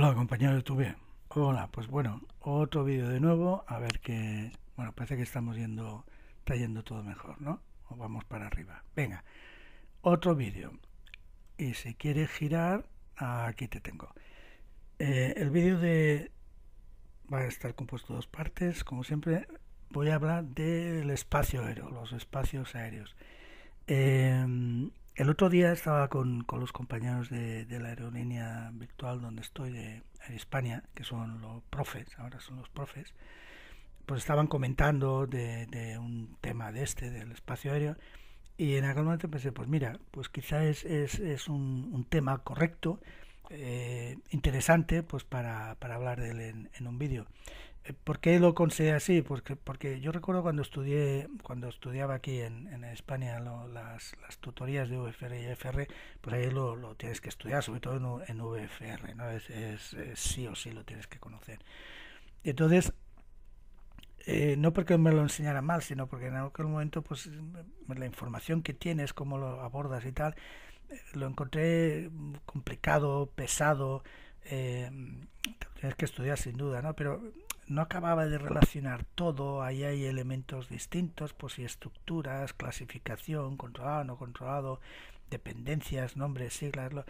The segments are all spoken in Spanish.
Hola compañero de YouTube. Hola, pues bueno, otro vídeo de nuevo, a ver qué bueno, parece que estamos yendo, trayendo todo mejor, ¿no? vamos para arriba. Venga, otro vídeo. Y si quieres girar, aquí te tengo. Eh, el vídeo de va a estar compuesto de dos partes, como siempre. Voy a hablar del espacio aéreo, los espacios aéreos. Eh, el otro día estaba con, los compañeros de, la aerolínea virtual donde estoy, de España, que son los profes, ahora son los profes, pues estaban comentando de, un tema de este, del espacio aéreo, y en aquel momento pensé, pues mira, pues quizá es, es, un, tema correcto, eh, interesante, pues para, hablar de él en, en un vídeo. Eh, ¿Por qué lo considero así? Porque, porque yo recuerdo cuando estudié, cuando estudiaba aquí en, en España las, las, tutorías de UFR y FR, pues ahí lo, lo tienes que estudiar, sobre todo en, UFR, ¿no? Es, es, sí o sí lo tienes que conocer. Entonces, eh, no porque me lo enseñara mal, sino porque en aquel momento, pues la información que tienes, cómo lo abordas y tal, eh, lo encontré complicado, pesado. Eh, tienes que estudiar sin duda, ¿no? Pero no acababa de relacionar todo, ahí hay elementos distintos, pues si estructuras, clasificación, controlado, no controlado, dependencias, nombres, siglas, lo,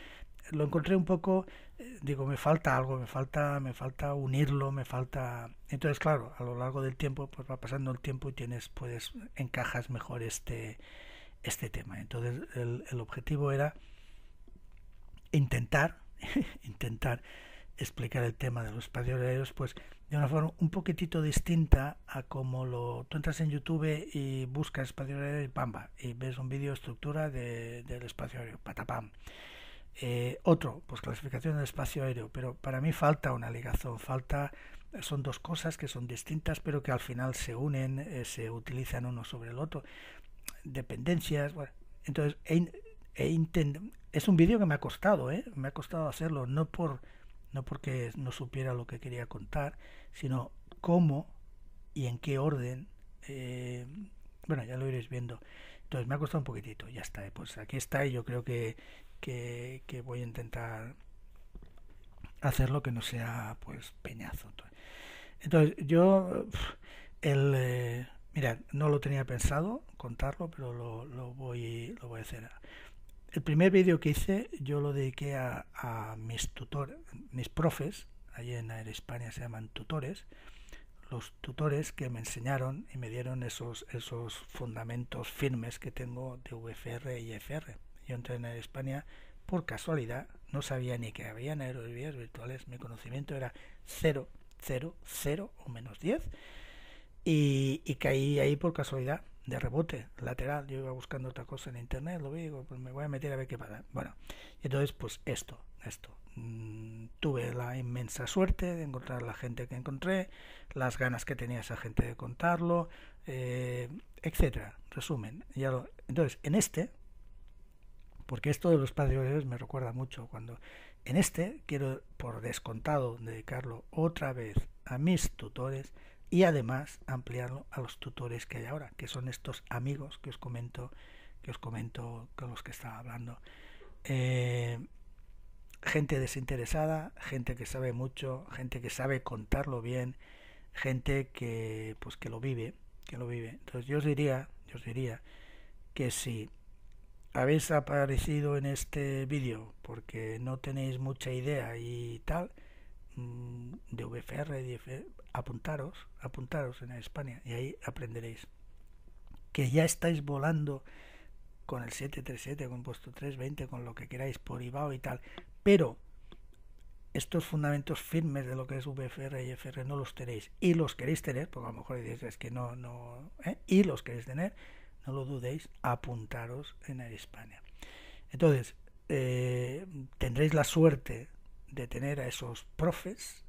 encontré un poco, eh, digo, me falta algo, me falta, me falta unirlo, me falta. Entonces, claro, a lo largo del tiempo, pues va pasando el tiempo y tienes, pues, encajas mejor este, este tema. Entonces, el, el objetivo era intentar, intentar explicar el tema de los espacios pues de una forma un poquitito distinta a como lo tú entras en YouTube y buscas espacio aéreo y pamba y ves un vídeo estructura de, del espacio aéreo patapam eh, otro pues clasificación del espacio aéreo pero para mí falta una ligazón falta son dos cosas que son distintas pero que al final se unen eh, se utilizan uno sobre el otro dependencias bueno, entonces es un vídeo que me ha costado ¿eh? me ha costado hacerlo no por no porque no supiera lo que quería contar, sino cómo y en qué orden. Eh, bueno, ya lo iréis viendo. Entonces me ha costado un poquitito, ya está. Eh, pues aquí está y yo creo que, que, voy a intentar hacerlo que no sea pues peñazo. Entonces yo, el, eh, mira no lo tenía pensado contarlo, pero lo, lo, voy, lo voy a hacer. El primer vídeo que hice yo lo dediqué a, mis tutores, mis profes, allí en Aerospaña se llaman tutores, los tutores que me enseñaron y me dieron esos, esos fundamentos firmes que tengo de VFR y e FR. Yo entré en España por casualidad, no sabía ni que había aerolíneas virtuales, mi conocimiento era 0, 0, 0 o menos 10 y caí ahí por casualidad de rebote lateral. Yo iba buscando otra cosa en internet, lo vi, pues me voy a meter a ver qué pasa. Bueno, entonces, pues esto, esto. Mm, tuve la inmensa suerte de encontrar la gente que encontré, las ganas que tenía esa gente de contarlo, eh, etcétera. Resumen. Ya lo, entonces, en este, porque esto de los padres me recuerda mucho cuando en este quiero por descontado dedicarlo otra vez a mis tutores y además ampliarlo a los tutores que hay ahora, que son estos amigos que os comento, que os comento con los que estaba hablando. Eh, gente desinteresada, gente que sabe mucho, gente que sabe contarlo bien, gente que pues que lo vive, que lo vive. Entonces yo os diría, yo os diría que si habéis aparecido en este vídeo porque no tenéis mucha idea y tal, Mm, de VFR, de apuntaros, apuntaros en España y ahí aprenderéis. Que ya estáis volando con el 737, con vuestro 320, con lo que queráis, por IBAO y tal, pero estos fundamentos firmes de lo que es VFR y IFR no los tenéis y los queréis tener, porque a lo mejor dices es que no, no, ¿eh?". y los queréis tener, no lo dudéis, apuntaros en España. Entonces, eh, tendréis la suerte de tener a esos profes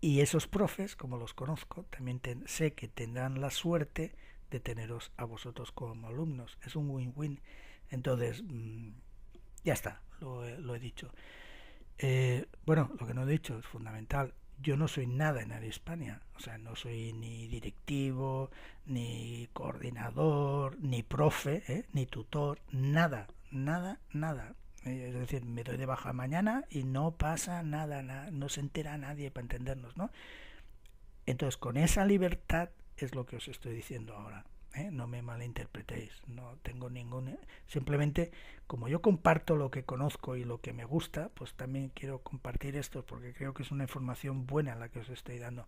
y esos profes, como los conozco, también sé que tendrán la suerte de teneros a vosotros como alumnos. Es un win-win. Entonces, mm, ya está, lo, he dicho. Eh, bueno, lo que no he dicho es fundamental. Yo no soy nada en España, O sea, no soy ni directivo, ni coordinador, ni profe, ¿eh? ni tutor, nada, nada, nada. Eh, es decir, me doy de baja mañana y no pasa nada, no se entera nadie para entendernos, ¿no? Entonces, con esa libertad es lo que os estoy diciendo ahora. ¿eh? No me malinterpretéis, no tengo ningún... Eh, simplemente, como yo comparto lo que conozco y lo que me gusta, pues también quiero compartir esto porque creo que es una información buena la que os estoy dando.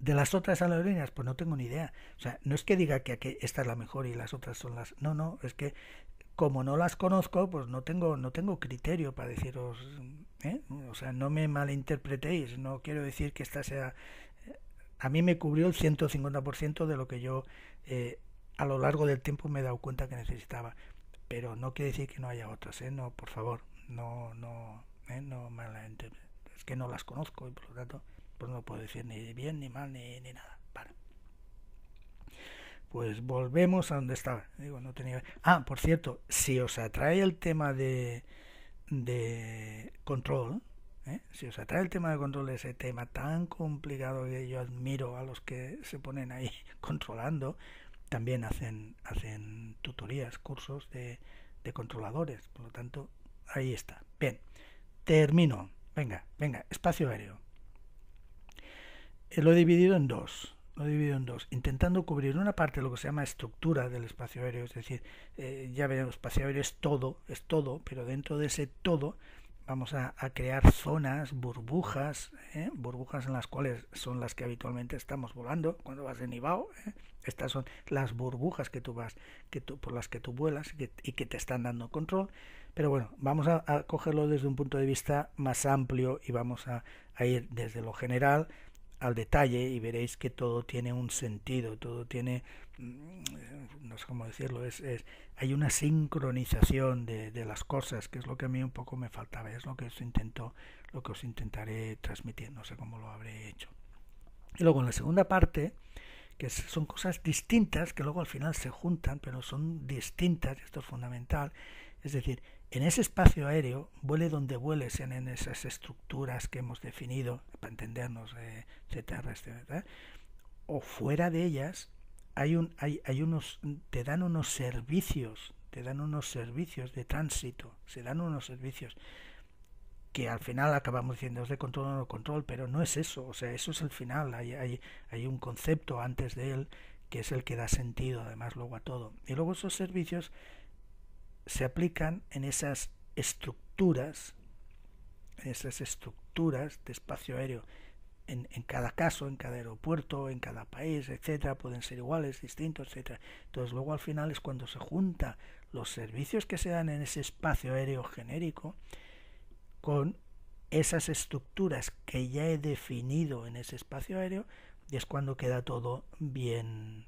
De las otras aerolíneas, pues no tengo ni idea. O sea, no es que diga que esta es la mejor y las otras son las... No, no, es que como no las conozco, pues no tengo, no tengo criterio para deciros, ¿eh? o sea, no me malinterpretéis, no quiero decir que esta sea... Eh, a mí me cubrió el 150% de lo que yo eh, a lo largo del tiempo me he dado cuenta que necesitaba, pero no quiere decir que no haya otras, ¿eh? No, por favor, no, no, no malinterpretéis, es que no las conozco y por lo tanto, pues no puedo decir ni bien, ni mal, ni, ni nada pues volvemos a donde estaba. Digo, no tenía... Ah, por cierto, si os atrae el tema de, control, ¿eh? si os atrae el tema de control, ese tema tan complicado que yo admiro a los que se ponen ahí controlando, también hacen, hacen tutorías, cursos de, de controladores. Por lo tanto, ahí está. Bien, termino. Venga, venga, espacio aéreo. Eh, lo he dividido en dos lo divido en dos, intentando cubrir una parte de lo que se llama estructura del espacio aéreo, es decir, eh, ya ya el espacio aéreo es todo, es todo, pero dentro de ese todo vamos a, crear zonas, burbujas, ¿eh? burbujas en las cuales son las que habitualmente estamos volando cuando vas en Nibao. ¿eh? Estas son las burbujas que tú vas, que tú, por las que tú vuelas y que, te están dando control. Pero bueno, vamos a, cogerlo desde un punto de vista más amplio y vamos a, a ir desde lo general al detalle y veréis que todo tiene un sentido, todo tiene, mm, no sé cómo decirlo, es, hay una sincronización de, de, las cosas, que es lo que a mí un poco me faltaba, es lo que os intento, lo que os intentaré transmitir, no sé cómo lo habré hecho. Y luego en la segunda parte, que son cosas distintas, que luego al final se juntan, pero son distintas, esto es fundamental, es decir, en ese espacio aéreo, vuele donde vuele, sean en esas estructuras que hemos definido, para entendernos, eh, etcétera, etcétera, o fuera de ellas, hay un, hay, hay unos, te dan unos servicios, te dan unos servicios de tránsito, se dan unos servicios que al final acabamos diciendo es de control o no control, pero no es eso, o sea, eso es el final, hay, hay, hay un concepto antes de él que es el que da sentido además luego a todo. Y luego esos servicios se aplican en esas estructuras, en esas estructuras de espacio aéreo, en, cada caso, en cada aeropuerto, en cada país, etcétera, pueden ser iguales, distintos, etcétera. Entonces, luego al final es cuando se junta los servicios que se dan en ese espacio aéreo genérico con esas estructuras que ya he definido en ese espacio aéreo y es cuando queda todo bien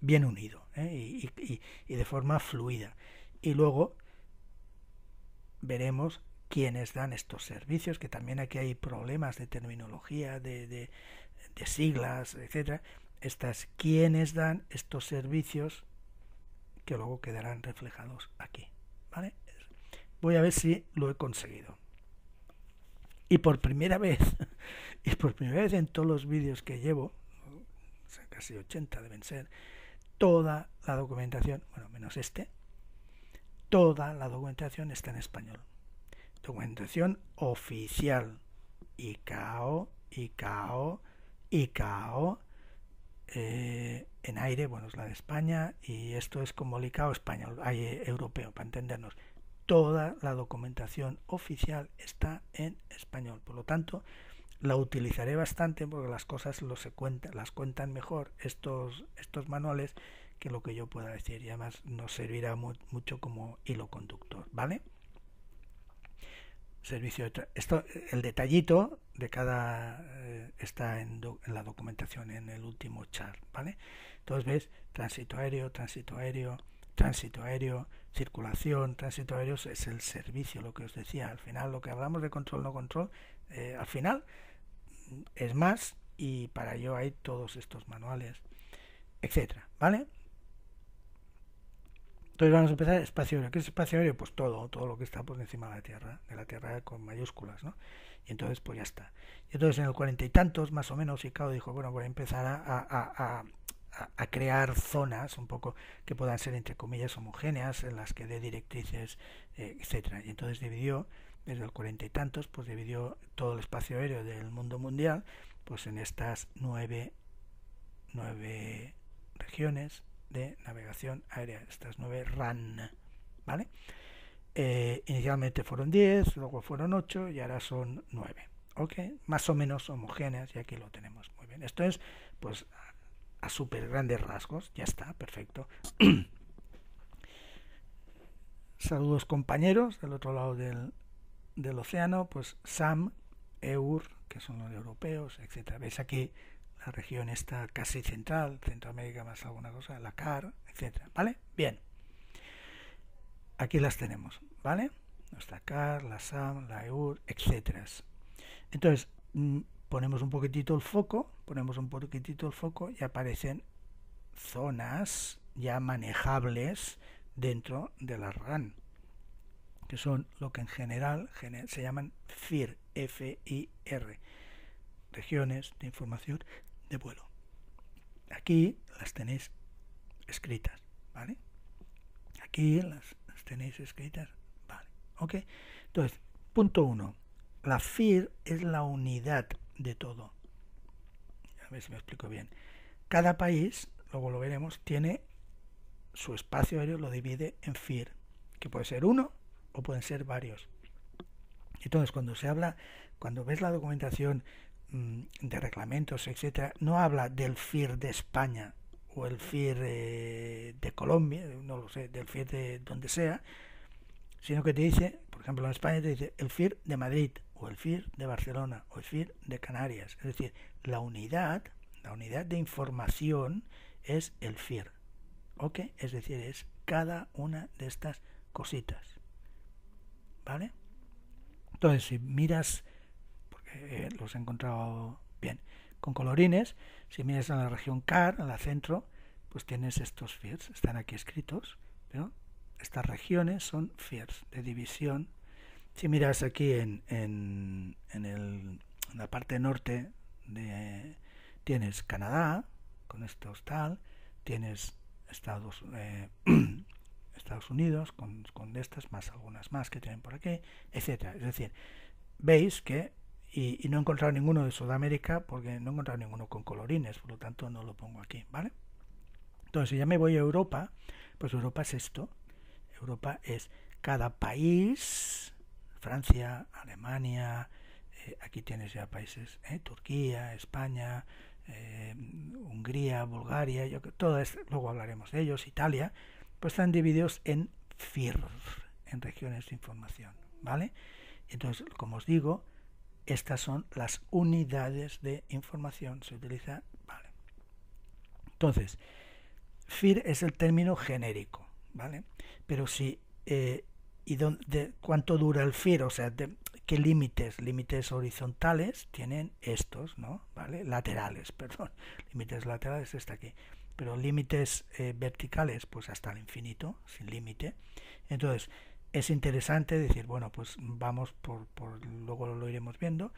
bien unido ¿eh? y, de forma fluida. Y luego veremos quiénes dan estos servicios, que también aquí hay problemas de terminología, de, de, siglas, etcétera. Estas quienes dan estos servicios que luego quedarán reflejados aquí. ¿vale? Voy a ver si lo he conseguido. Y por primera vez, y por primera vez en todos los vídeos que llevo, casi 80 deben ser, toda la documentación, bueno, menos este, toda la documentación está en español. Documentación oficial. ICAO, ICAO, ICAO. Eh, en aire, bueno, es la de España y esto es como el ICAO español, hay eh, europeo, para entendernos. Toda la documentación oficial está en español. Por lo tanto, la utilizaré bastante porque las cosas lo se cuentan, las cuentan mejor estos, estos manuales que lo que yo pueda decir y además nos servirá mucho como hilo conductor, ¿vale? Servicio esto el detallito de cada eh, está en, la documentación en el último chart, ¿vale? Entonces ves tránsito aéreo, tránsito aéreo, tránsito aéreo, circulación, tránsito aéreo es el servicio, lo que os decía, al final lo que hablamos de control no control, eh, al final es más y para ello hay todos estos manuales, etcétera, ¿vale? Entonces vamos a empezar espacio aéreo. ¿Qué es espacio aéreo? Pues todo, todo lo que está por encima de la Tierra, de la Tierra con mayúsculas, ¿no? Y entonces pues ya está. Y entonces en el cuarenta y tantos, más o menos, Icao dijo, bueno, voy a empezar a, a, crear zonas un poco que puedan ser entre comillas homogéneas, en las que dé directrices, eh, etcétera. Y entonces dividió desde el cuarenta y tantos, pues dividió todo el espacio aéreo del mundo mundial, pues en estas nueve, nueve regiones de navegación aérea, estas nueve RAN, ¿vale? Eh, inicialmente fueron diez, luego fueron ocho y ahora son nueve, ¿ok? Más o menos homogéneas y aquí lo tenemos muy bien. Esto es, pues, a súper grandes rasgos, ya está, perfecto. Saludos compañeros del otro lado del, del océano, pues SAM, EUR, que son los europeos, etcétera. Veis aquí la región está casi central, Centroamérica más alguna cosa, la CAR, etcétera, ¿vale? Bien. Aquí las tenemos, ¿vale? Nuestra CAR, la SAM, la EUR, etcétera. Entonces, mm, ponemos un poquitito el foco, ponemos un poquitito el foco y aparecen zonas ya manejables dentro de la RAN que son lo que en general se llaman FIR, F-I-R, regiones de información de vuelo. Aquí las tenéis escritas, ¿vale? Aquí las, tenéis escritas, ¿vale? ¿Ok? Entonces, punto uno, la FIR es la unidad de todo. A ver si me explico bien. Cada país, luego lo veremos, tiene su espacio aéreo, lo divide en FIR, que puede ser uno pueden ser varios. Entonces, cuando se habla, cuando ves la documentación mm, de reglamentos, etcétera, no habla del FIR de España o el FIR eh, de Colombia, no lo sé, del FIR de donde sea, sino que te dice, por ejemplo, en España te dice el FIR de Madrid o el FIR de Barcelona o el FIR de Canarias. Es decir, la unidad, la unidad de información es el FIR. ¿Ok? Es decir, es cada una de estas cositas. ¿Vale? Entonces, si miras, porque eh, los he encontrado bien, con colorines, si miras a la región CAR, en la centro, pues tienes estos fiers. están aquí escritos, pero estas regiones son fiers de división. Si miras aquí en, en, la parte norte, de, tienes Canadá, con estos tal, tienes Estados, Unidos. Eh, Estados Unidos, con, con estas, más algunas más que tienen por aquí, etcétera. Es decir, veis que, y, no he encontrado ninguno de Sudamérica porque no he encontrado ninguno con colorines, por lo tanto no lo pongo aquí, ¿vale? Entonces, si ya me voy a Europa, pues Europa es esto. Europa es cada país, Francia, Alemania, eh, aquí tienes ya países, eh, Turquía, España, eh, Hungría, Bulgaria, yo, todo esto, luego hablaremos de ellos, Italia, pues están divididos en FIR, en regiones de información, ¿vale? Entonces, como os digo, estas son las unidades de información, se utiliza, ¿vale? Entonces, FIR es el término genérico, ¿vale? Pero si, eh, ¿y cuánto dura el FIR? O sea, ¿qué límites? Límites horizontales tienen estos, ¿no? ¿Vale? Laterales, perdón. Límites laterales está aquí pero límites eh, verticales, pues hasta el infinito, sin límite. Entonces, es interesante decir, bueno, pues vamos por, por luego lo iremos viendo,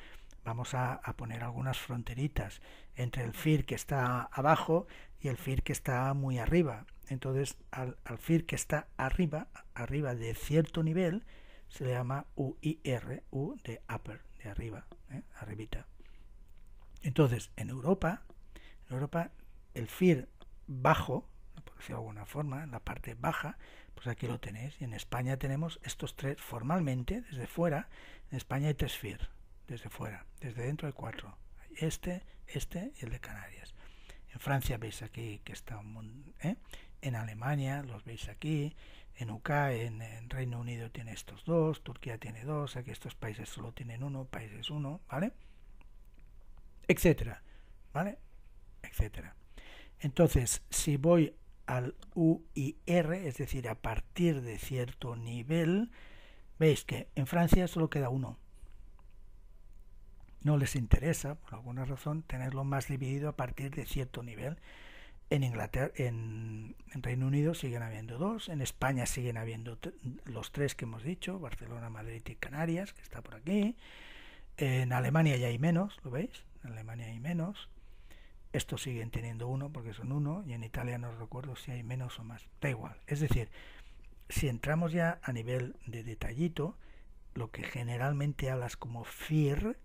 vamos a, poner algunas fronteritas entre el FIR que está abajo y el FIR que está muy arriba. Entonces, al, al FIR que está arriba, arriba de cierto nivel, se le llama UIR, U de upper, de arriba, ¿eh? arribita. Entonces, en Europa, en Europa el FIR bajo, por decirlo de alguna forma, en la parte baja, pues aquí lo tenéis. Y en España tenemos estos tres formalmente, desde fuera. En España hay tres FIR, desde fuera. Desde dentro hay cuatro. Este, este y el de Canarias. En Francia veis aquí que está un, ¿eh? En Alemania los veis aquí. En UK, en, en, Reino Unido tiene estos dos. Turquía tiene dos. Aquí estos países solo tienen uno. Países uno, ¿vale? Etcétera. ¿Vale? Etcétera. Entonces, si voy al UIR, es decir, a partir de cierto nivel, veis que en Francia solo queda uno. No les interesa, por alguna razón, tenerlo más dividido a partir de cierto nivel. En Inglaterra, en, en Reino Unido siguen habiendo dos, en España siguen habiendo los tres que hemos dicho, Barcelona, Madrid y Canarias, que está por aquí. En Alemania ya hay menos, ¿lo veis? En Alemania hay menos. Estos siguen teniendo uno porque son uno y en Italia no recuerdo si hay menos o más. Da igual. Es decir, si entramos ya a nivel de detallito, lo que generalmente hablas como FIR,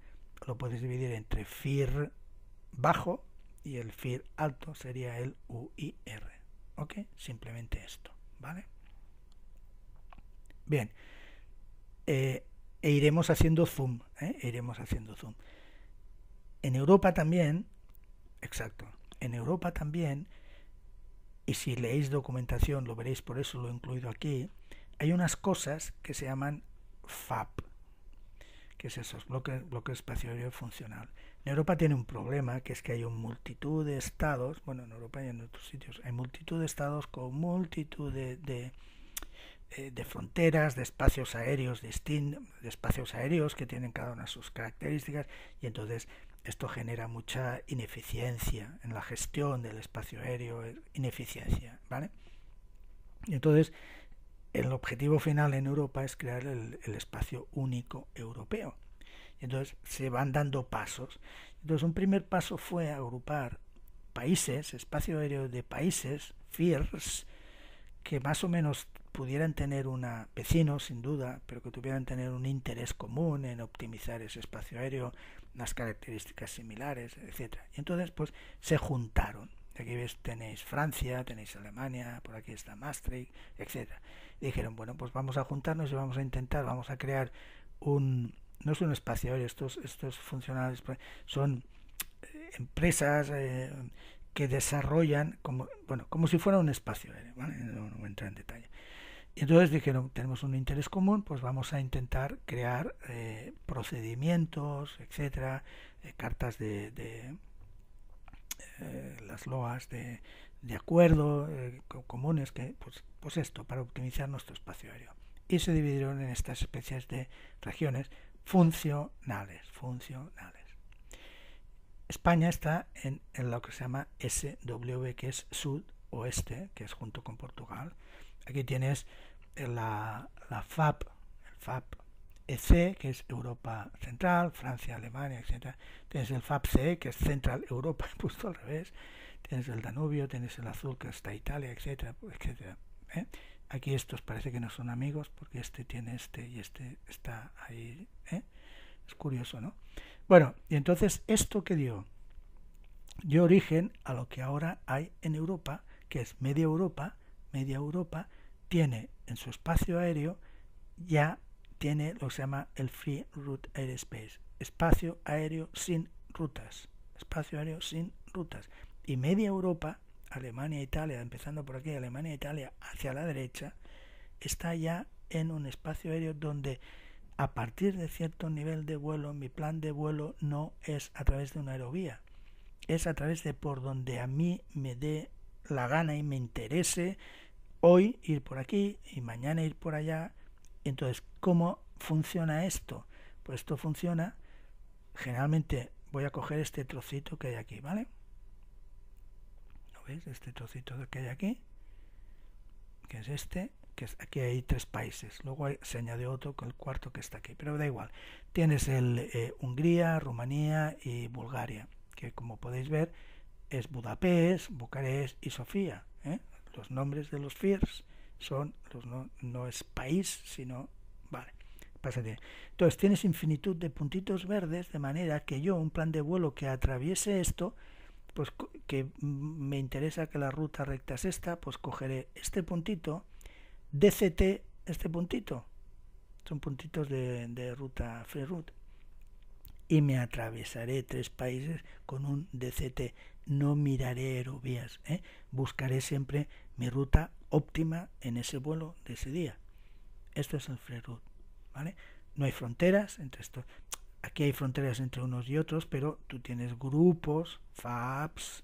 lo puedes dividir entre FIR bajo y el FIR alto sería el UIR. ¿Ok? Simplemente esto. ¿Vale? Bien. Eh, e iremos haciendo zoom. ¿eh? E iremos haciendo zoom. En Europa también Exacto. En Europa también, y si leéis documentación lo veréis, por eso lo he incluido aquí, hay unas cosas que se llaman FAP, que es esos bloques, bloque funcionales. En Europa tiene un problema, que es que hay una multitud de estados, bueno, en Europa y en otros sitios, hay multitud de estados con multitud de, de eh, de fronteras, de espacios aéreos distintos, de espacios aéreos que tienen cada una sus características, y entonces esto genera mucha ineficiencia en la gestión del espacio aéreo, eh, ineficiencia, ¿vale? Entonces, el objetivo final en Europa es crear el, espacio único europeo. Entonces, se van dando pasos. Entonces, un primer paso fue agrupar países, espacio aéreo de países, FIRS, que más o menos pudieran tener una vecino, sin duda, pero que tuvieran tener un interés común en optimizar ese espacio aéreo, unas características similares, etcétera. Y entonces, pues, se juntaron. Aquí ves, tenéis Francia, tenéis Alemania, por aquí está Maastricht, etc. dijeron, bueno, pues vamos a juntarnos y vamos a intentar, vamos a crear un... No es un espacio aéreo, estos, estos funcionarios pues, son eh, empresas eh, que desarrollan, como, bueno, como si fuera un espacio aéreo, no voy a entrar en detalle y entonces dijeron, tenemos un interés común, pues vamos a intentar crear eh, procedimientos, etcétera, eh, cartas de, eh, las loas de, de acuerdo comunes, que, pues, pues, esto, para optimizar nuestro espacio aéreo. Y se dividieron en estas especies de regiones funcionales, funcionales. España está en, en lo que se llama SW, que es oeste, que es junto con Portugal, Aquí tienes la, la FAP, el FAP EC, que es Europa Central, Francia, Alemania, etc. Tienes el FAP-CE, que es Central Europa, puesto al revés. Tienes el Danubio, tienes el azul, que está Italia, etcétera, etcétera. ¿eh? Aquí estos parece que no son amigos, porque este tiene este y este está ahí. ¿eh? Es curioso, ¿no? Bueno, y entonces, ¿esto que dio? Dio origen a lo que ahora hay en Europa, que es media Europa, media Europa, tiene en su espacio aéreo ya tiene lo que se llama el Free Route Airspace, espacio aéreo sin rutas, espacio aéreo sin rutas. Y media Europa, Alemania, Italia, empezando por aquí, Alemania, Italia, hacia la derecha, está ya en un espacio aéreo donde a partir de cierto nivel de vuelo, mi plan de vuelo no es a través de una aerovía, es a través de por donde a mí me dé la gana y me interese hoy ir por aquí y mañana ir por allá. Entonces, ¿cómo funciona esto? Pues esto funciona, generalmente voy a coger este trocito que hay aquí, ¿vale? ¿Lo Este trocito que hay aquí, que es este, que es, aquí hay tres países. Luego se añade otro con el cuarto que está aquí, pero da igual. Tienes el eh, Hungría, Rumanía y Bulgaria, que como podéis ver es Budapest, Bucarest y Sofía. ¿eh? Los nombres de los FIRS son, los no, es país, sino, vale, pásate. Entonces tienes infinitud de puntitos verdes, de manera que yo, un plan de vuelo que atraviese esto, pues que me interesa que la ruta recta es esta, pues cogeré este puntito, DCT, este puntito, son puntitos de, ruta free route, y me atravesaré tres países con un DCT. No miraré aerobías ¿eh? buscaré siempre mi ruta óptima en ese vuelo de ese día. Esto es el free ¿vale? No hay fronteras entre estos. Aquí hay fronteras entre unos y otros, pero tú tienes grupos, FAPs,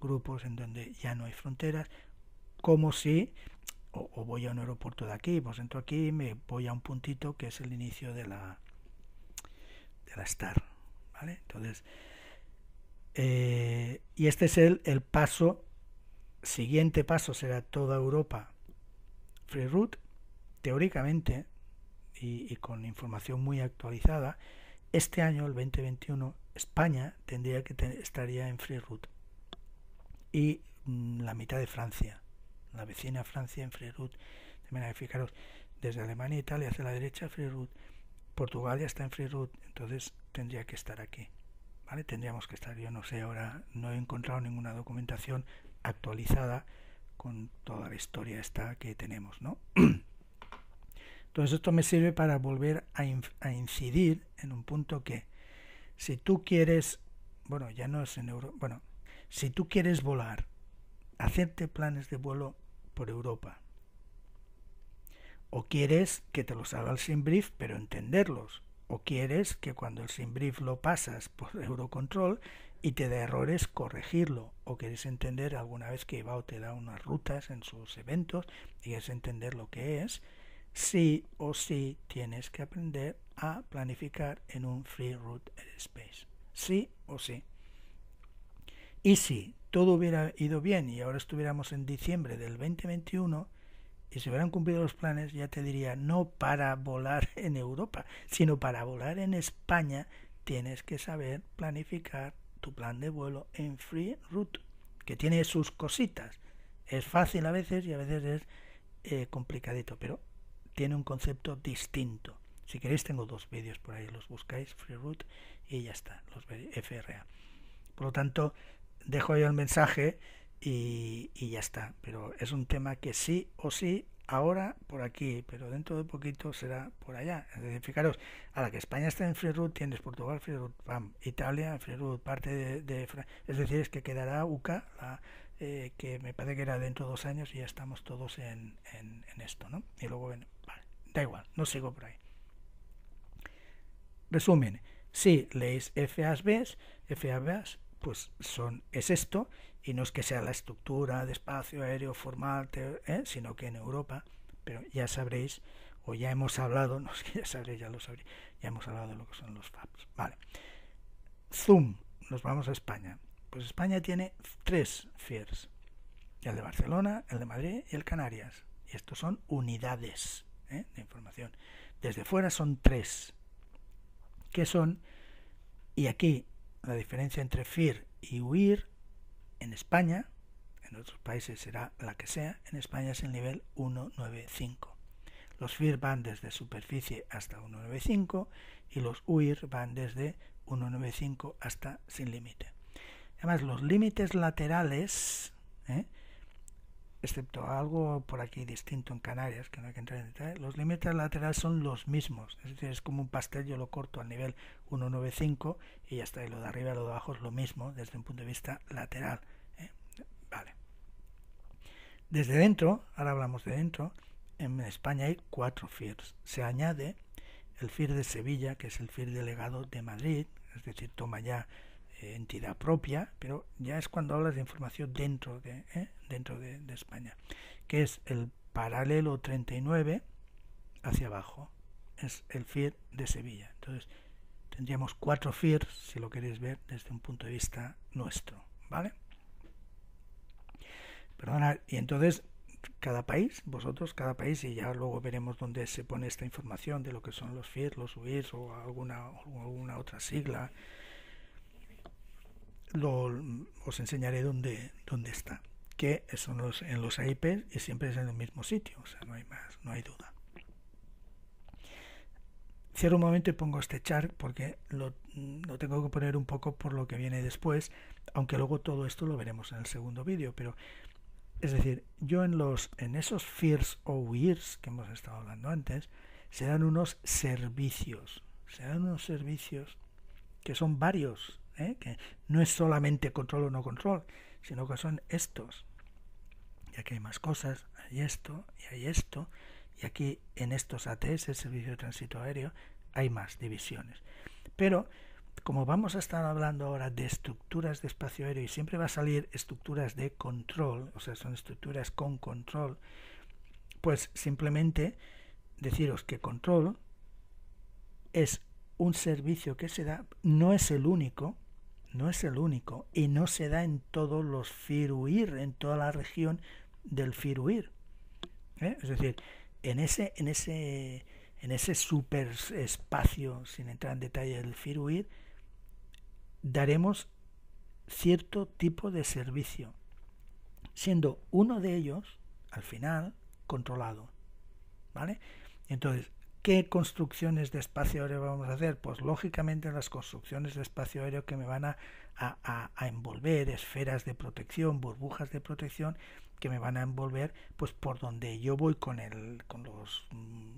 grupos en donde ya no hay fronteras, como si o, voy a un aeropuerto de aquí, pues entro aquí y me voy a un puntito que es el inicio de la de la STAR, ¿vale? Entonces, eh, y este es el, el paso siguiente paso será toda Europa Route teóricamente, y, con información muy actualizada, este año, el 2021, España tendría que estaría en Free Route y mm, la mitad de Francia, la vecina Francia en Free Route fijaros, desde Alemania e Italia hacia la derecha Route Portugal ya está en Free Route entonces tendría que estar aquí. ¿Vale? Tendríamos que estar, yo no sé, ahora no he encontrado ninguna documentación actualizada con toda la historia esta que tenemos, ¿no? Entonces esto me sirve para volver a, incidir en un punto que si tú quieres, bueno, ya no es en euro, bueno, si tú quieres volar, hacerte planes de vuelo por Europa, o quieres que te los haga el SimBrief, pero entenderlos, o quieres que cuando el SimBrief lo pasas por Eurocontrol, y te da errores corregirlo o quieres entender alguna vez que Ibao te da unas rutas en sus eventos y quieres entender lo que es, sí o sí tienes que aprender a planificar en un free route space. Sí o sí. Y si todo hubiera ido bien y ahora estuviéramos en diciembre del 2021 y se hubieran cumplido los planes, ya te diría, no para volar en Europa, sino para volar en España tienes que saber planificar tu plan de vuelo en Free root que tiene sus cositas. Es fácil a veces y a veces es eh, complicadito, pero tiene un concepto distinto. Si queréis tengo dos vídeos por ahí, los buscáis, Free root y ya está, los FRA. Por lo tanto, dejo yo el mensaje y, y ya está. Pero es un tema que sí o sí ahora por aquí, pero dentro de poquito será por allá. Es decir, fijaros, a la que España está en free tienes Portugal free Italia free parte de, de, Es decir, es que quedará UCA, la, eh, que me parece que era dentro de dos años y ya estamos todos en, en, esto, ¿no? Y luego, vale, da igual, no sigo por ahí. Resumen, si leéis FABs, FABs, pues son, es esto, y no es que sea la estructura de espacio aéreo formal, ¿eh? sino que en Europa, pero ya sabréis, o ya hemos hablado, no es que ya sabréis, ya lo sabréis, ya hemos hablado de lo que son los FAPs. Vale. Zoom, nos vamos a España. Pues España tiene tres FIERS, el de Barcelona, el de Madrid y el Canarias. Y estos son unidades ¿eh? de información. Desde fuera son tres, que son, y aquí la diferencia entre FIR y UIR en España, en otros países será la que sea, en España es el nivel 195. Los FIR van desde superficie hasta 195 y los UIR van desde 195 hasta sin límite. Además, los límites laterales ¿eh? excepto algo por aquí distinto en Canarias, que no hay que entrar en detalle, los límites laterales son los mismos. Es decir, es como un pastel, yo lo corto al nivel 195 y ya está, y lo de arriba y lo de abajo es lo mismo desde un punto de vista lateral. ¿eh? Vale. Desde dentro, ahora hablamos de dentro, en España hay cuatro FIRs. Se añade el FIR de Sevilla, que es el FIR delegado de Madrid, es decir, toma ya eh, entidad propia, pero ya es cuando hablas de información dentro de, eh, dentro de, España, que es el paralelo 39 hacia abajo, es el FIR de Sevilla. Entonces, tendríamos cuatro fears si lo queréis ver desde un punto de vista nuestro, ¿vale? Perdona, y entonces cada país, vosotros, cada país, y ya luego veremos dónde se pone esta información de lo que son los FIR, los UIRs o alguna, alguna otra sigla, os enseñaré dónde, dónde está, que son los, en los IPs y siempre es en el mismo sitio, sea, no hay más, no hay duda. Cierro un momento y pongo este chart porque lo, tengo que poner un poco por lo que viene después, aunque luego todo esto lo veremos en el segundo vídeo, pero es decir, yo en los en esos fears o years que hemos estado hablando antes, se dan unos servicios, se dan unos servicios que son varios, ¿eh? que no es solamente control o no control, sino que son estos. Y aquí hay más cosas, hay esto y hay esto, y aquí en estos ATS, el Servicio de Tránsito Aéreo, hay más divisiones. Pero como vamos a estar hablando ahora de estructuras de espacio aéreo y siempre va a salir estructuras de control, o sea, son estructuras con control, pues simplemente deciros que control es un servicio que se da, no es el único, no es el único y no se da en todos los Firuir, en toda la región del Firuir. ¿eh? Es decir, en ese, en ese, en ese super espacio, sin entrar en detalle del Firuir, daremos cierto tipo de servicio, siendo uno de ellos, al final, controlado. ¿Vale? Entonces, ¿Qué construcciones de espacio aéreo vamos a hacer? Pues lógicamente las construcciones de espacio aéreo que me van a, envolver, esferas de protección, burbujas de protección que me van a envolver, pues por donde yo voy con el, con los, mm,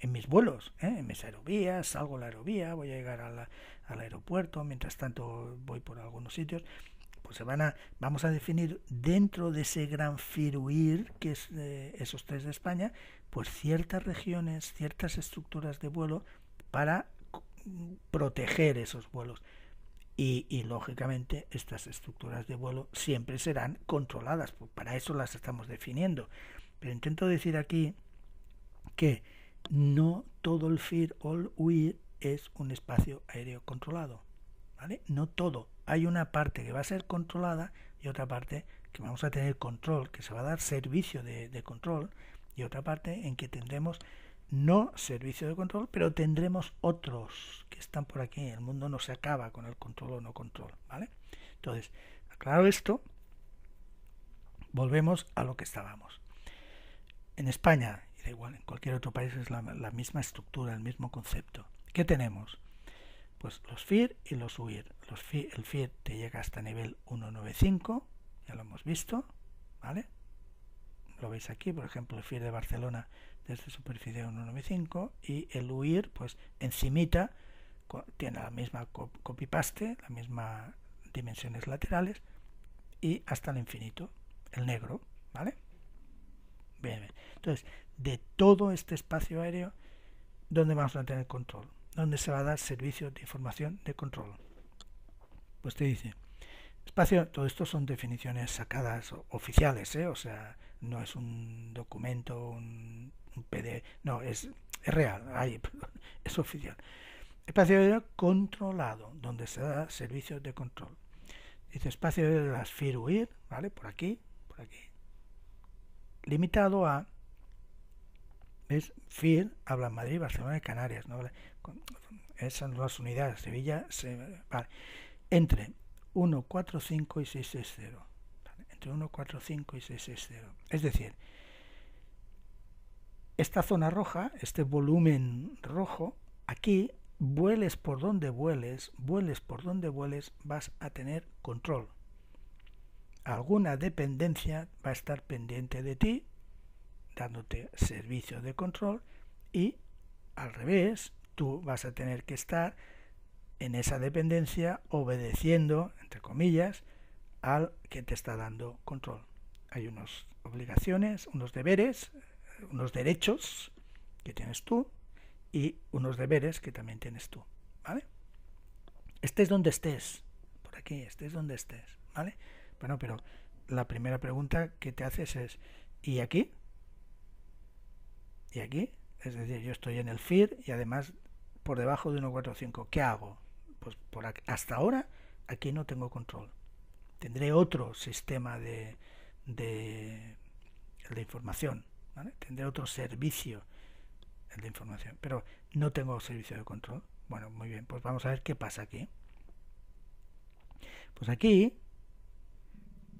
en, mis vuelos, ¿eh? en mis aerovías, salgo a la aerovía, voy a llegar al aeropuerto, mientras tanto voy por algunos sitios pues se van a, vamos a definir dentro de ese gran firuir que es eh, esos tres de España, pues ciertas regiones, ciertas estructuras de vuelo para proteger esos vuelos. Y, lógicamente estas estructuras de vuelo siempre serán controladas, pues, para eso las estamos definiendo. Pero intento decir aquí que no todo el FIR all UIR es un espacio aéreo controlado, ¿vale? No todo. Hay una parte que va a ser controlada y otra parte que vamos a tener control, que se va a dar servicio de control y otra parte en que tendremos no servicio de control, pero tendremos otros que están por aquí. El mundo no se acaba con el control o no control, ¿vale? Entonces, aclarado esto, volvemos a lo que estábamos. En España, y da igual, en cualquier otro país es la, misma estructura, el mismo concepto. ¿Qué tenemos? Pues los FIR y los UIR. Los el FIR te llega hasta nivel 195, ya lo hemos visto, ¿vale? lo veis aquí, por ejemplo, el FIR de Barcelona desde superficie 195 y el UIR, pues encimita, tiene la misma copy-paste, la misma dimensiones laterales y hasta el infinito, el negro, ¿vale? Entonces, de todo este espacio aéreo, donde vamos a tener control? ¿Dónde se va a dar servicio de información de control? Pues te dice, espacio, todo esto son definiciones sacadas oficiales, ¿eh? o sea, no es un documento, un, PDF, no, es, es real, es oficial. Espacio de controlado, donde se da servicios de control. Dice espacio de las FIRUIR, ¿vale? Por aquí, por aquí. Limitado a es FIR, habla Madrid, Barcelona y Canarias, ¿no? Esas son las unidades, Sevilla, vale. Entre 1, 4, 5 y 660. 1, 4, 5 y 6, 6, 0. Es decir, esta zona roja, este volumen rojo, aquí vueles por donde vueles, vueles por donde vueles, vas a tener control. Alguna dependencia va a estar pendiente de ti, dándote servicio de control, y al revés, tú vas a tener que estar en esa dependencia obedeciendo, entre comillas, al que te está dando control. Hay unas obligaciones, unos deberes, unos derechos que tienes tú y unos deberes que también tienes tú, ¿vale? es donde estés, por aquí, estés donde estés, ¿vale? Bueno, pero la primera pregunta que te haces es, ¿y aquí? ¿Y aquí? Es decir, yo estoy en el FIR y además por debajo de 1.4.5, ¿qué hago? Pues por aquí, hasta ahora aquí no tengo control tendré otro sistema de, de, información, tendré otro servicio, de información, pero no tengo servicio de control. Bueno, muy bien, pues vamos a ver qué pasa aquí. Pues aquí,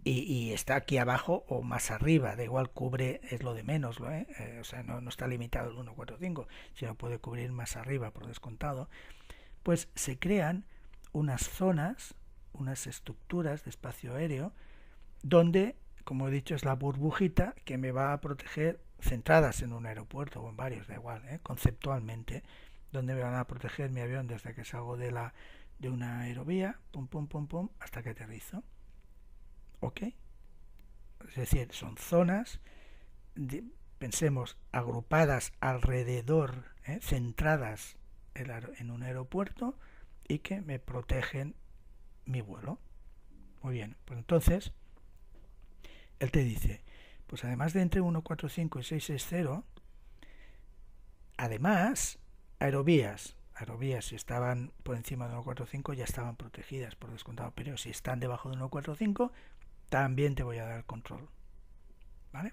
y, está aquí abajo o más arriba, da igual, cubre, es lo de menos, eh? Eh, o sea, no, no está limitado el 145, sino puede cubrir más arriba por descontado, pues se crean unas zonas unas estructuras de espacio aéreo donde, como he dicho, es la burbujita que me va a proteger centradas en un aeropuerto o en varios, da igual, ¿eh? conceptualmente, donde me van a proteger mi avión desde que salgo de, la, de una aerovía, pum, pum, pum, pum, hasta que aterrizo. ¿Ok? Es decir, son zonas, pensemos, agrupadas alrededor, ¿eh? centradas en un aeropuerto y que me protegen mi vuelo. Muy bien, pues entonces, él te dice, pues además de entre 145 y 660, además, aerovías, aerovías si estaban por encima de 145 ya estaban protegidas por descontado, pero si están debajo de 145 también te voy a dar control. ¿Vale?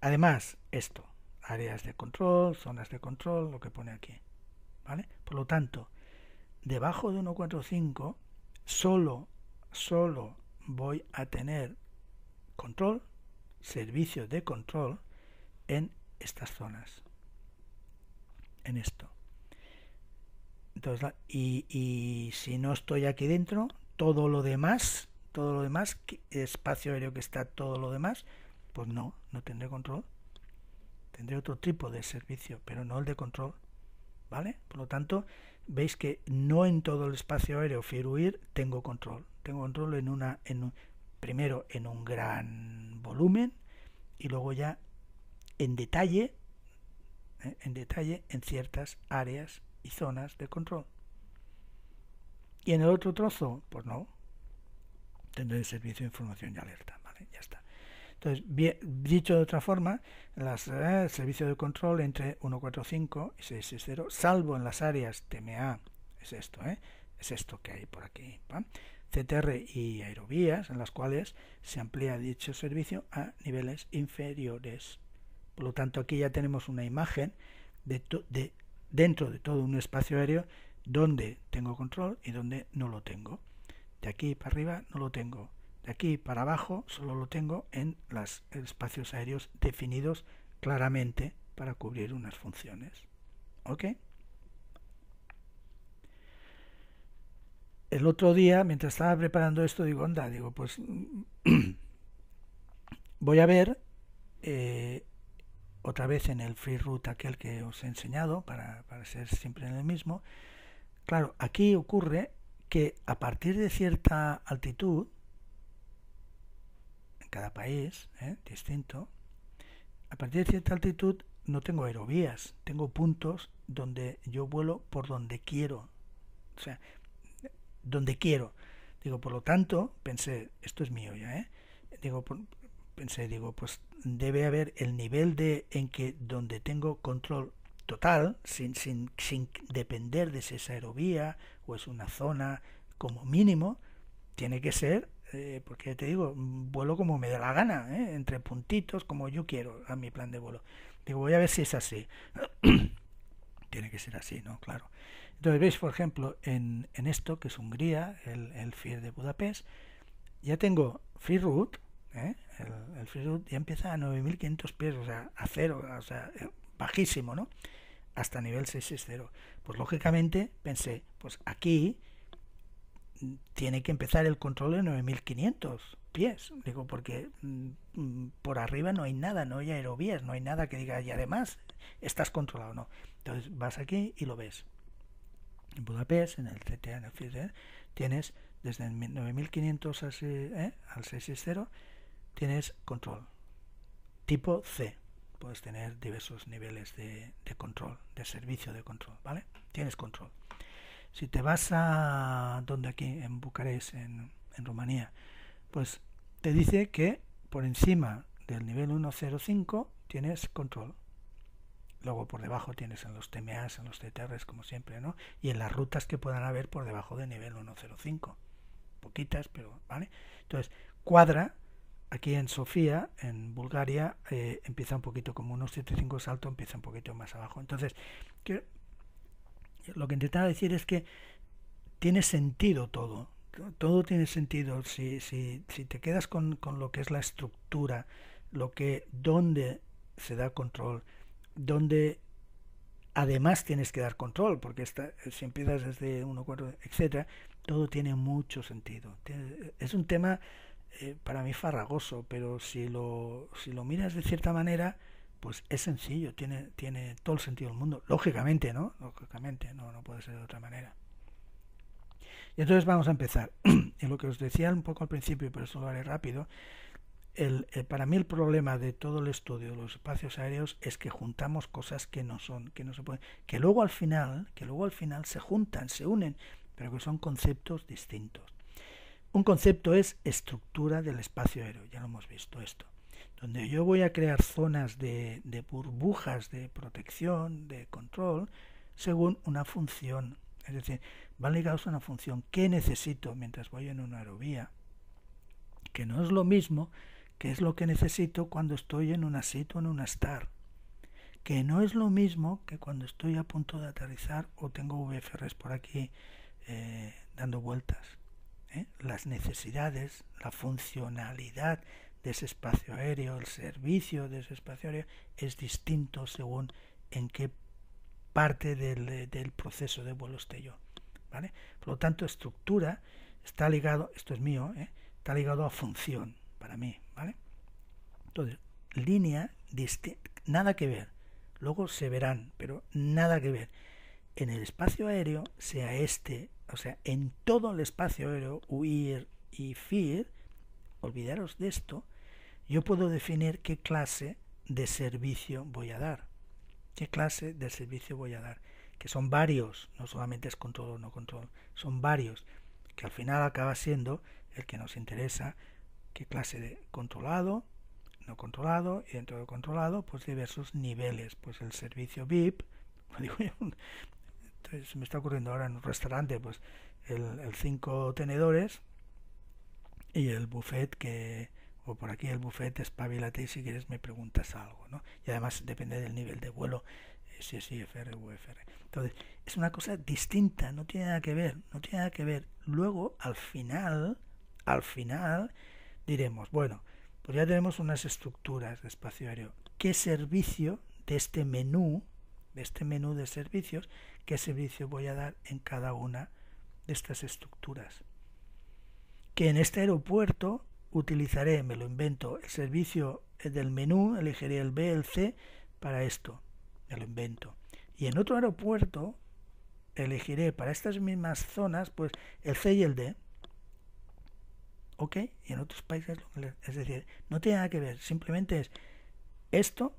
Además, esto, áreas de control, zonas de control, lo que pone aquí. ¿Vale? Por lo tanto, debajo de 145 solo, solo voy a tener control, servicio de control en estas zonas. En esto. y, y si no estoy aquí dentro, todo lo demás, todo lo demás, espacio aéreo que está todo lo demás, pues no, no tendré control. Tendré otro tipo de servicio, pero no el de control. ¿Vale? Por lo tanto, veis que no en todo el espacio aéreo Firuir tengo control. Tengo control en una, en primero en un gran volumen y luego ya en detalle, ¿eh? en detalle en ciertas áreas y zonas de control. Y en el otro trozo, pues no, tendré el servicio de información y alerta, ¿vale? Ya está. Entonces, dicho de otra forma, el eh, servicio de control entre 145 y 660, salvo en las áreas TMA, es esto, ¿eh? es esto que hay por aquí, CTR y aerovías, en las cuales se amplía dicho servicio a niveles inferiores. Por lo tanto, aquí ya tenemos una imagen dentro de todo un espacio aéreo donde tengo control y donde no lo tengo. De aquí para arriba no lo tengo de aquí para abajo solo lo tengo en los espacios aéreos definidos claramente para cubrir unas funciones. ¿Ok? El otro día, mientras estaba preparando esto, digo, anda, digo, pues voy a ver eh, otra vez en el free route aquel que os he enseñado para, para ser siempre en el mismo. Claro, aquí ocurre que a partir de cierta altitud, cada país, ¿eh? distinto, a partir de cierta altitud no tengo aerovías, tengo puntos donde yo vuelo por donde quiero. O sea, donde quiero. Digo, por lo tanto, pensé, esto es mío ya, ¿eh? Digo, pensé, digo, pues debe haber el nivel de en que donde tengo control total, sin, sin, sin depender de si es aerovía o es una zona como mínimo, tiene que ser eh, porque te digo, vuelo como me da la gana, ¿eh? entre puntitos, como yo quiero a mi plan de vuelo. Digo, voy a ver si es así. Tiene que ser así, ¿no? Claro. Entonces veis, por ejemplo, en, esto, que es Hungría, el, el FIR de Budapest, ya tengo free route, ¿eh? el, free route ya empieza a 9.500 pies, o sea, a cero, o sea, bajísimo, ¿no? Hasta nivel 660. Pues lógicamente pensé, pues aquí tiene que empezar el control de 9500 pies, digo, porque mm, mm, por arriba no hay nada, no hay aerovías, no hay nada que diga, y además estás controlado, no. Entonces vas aquí y lo ves. En Budapest, en el CTA, en el FIDE, tienes desde 9500 al, eh, al 660, tienes control. Tipo C. Puedes tener diversos niveles de control, de servicio de control, ¿vale? Tienes control. Si te vas a donde aquí, en Bucarest, en, Rumanía, pues te dice que por encima del nivel 105 tienes control. Luego por debajo tienes en los TMAs, en los TTRs, como siempre, ¿no? Y en las rutas que puedan haber por debajo del nivel 105. Poquitas, pero, ¿vale? Entonces, cuadra, aquí en Sofía, en Bulgaria, eh, empieza un poquito como unos 75 salto, empieza un poquito más abajo. Entonces, que lo que intentaba decir es que tiene sentido todo. Todo tiene sentido. Si, si, si te quedas con, con, lo que es la estructura, lo que, dónde se da control, dónde además tienes que dar control, porque está, si empiezas desde 1, 4, etcétera, todo tiene mucho sentido. es un tema eh, para mí farragoso, pero si lo, si lo miras de cierta manera, pues es sencillo, tiene, tiene todo el sentido del mundo. Lógicamente, ¿no? Lógicamente, no, no puede ser de otra manera. Y entonces vamos a empezar. en lo que os decía un poco al principio, pero eso lo haré rápido, para mí el problema de todo el estudio de los espacios aéreos es que juntamos cosas que no son, que no se pueden, que luego al final, que luego al final se juntan, se unen, pero que son conceptos distintos. Un concepto es estructura del espacio aéreo, ya lo hemos visto esto donde yo voy a crear zonas de, burbujas de protección, de control, según una función. Es decir, van ligados a una función. ¿Qué necesito mientras voy en una aerovía? Que no es lo mismo que es lo que necesito cuando estoy en una sitio en una star. Que no es lo mismo que cuando estoy a punto de aterrizar o tengo VFRs por aquí eh, dando vueltas. ¿eh? Las necesidades, la funcionalidad de ese espacio aéreo, el servicio de ese espacio aéreo es distinto según en qué parte del, del proceso de vuelo esté yo. ¿vale? Por lo tanto, estructura está ligado, esto es mío, ¿eh? está ligado a función para mí. ¿vale? Entonces, línea, nada que ver. Luego se verán, pero nada que ver. En el espacio aéreo, sea este, o sea, en todo el espacio aéreo, huir y fear, olvidaros de esto, yo puedo definir qué clase de servicio voy a dar. ¿Qué clase de servicio voy a dar? Que son varios, no solamente es control o no control, son varios, que al final acaba siendo el que nos interesa, qué clase de controlado, no controlado, y dentro de controlado, pues diversos niveles, pues el servicio VIP, entonces me está ocurriendo ahora en un restaurante, pues el, el cinco tenedores y el buffet que, o por aquí el bufete, espabilate y si quieres me preguntas algo, ¿no? Y además depende del nivel de vuelo, eh, si es IFR o UFR. Entonces, es una cosa distinta, no tiene nada que ver, no tiene nada que ver. Luego, al final, al final, diremos, bueno, pues ya tenemos unas estructuras de espacio aéreo. ¿Qué servicio de este menú, de este menú de servicios, qué servicio voy a dar en cada una de estas estructuras? Que en este aeropuerto utilizaré, me lo invento, el servicio del menú, elegiré el B, el C para esto, me lo invento. Y en otro aeropuerto elegiré para estas mismas zonas pues el C y el D. ¿Ok? Y en otros países, es decir, no tiene nada que ver, simplemente es esto,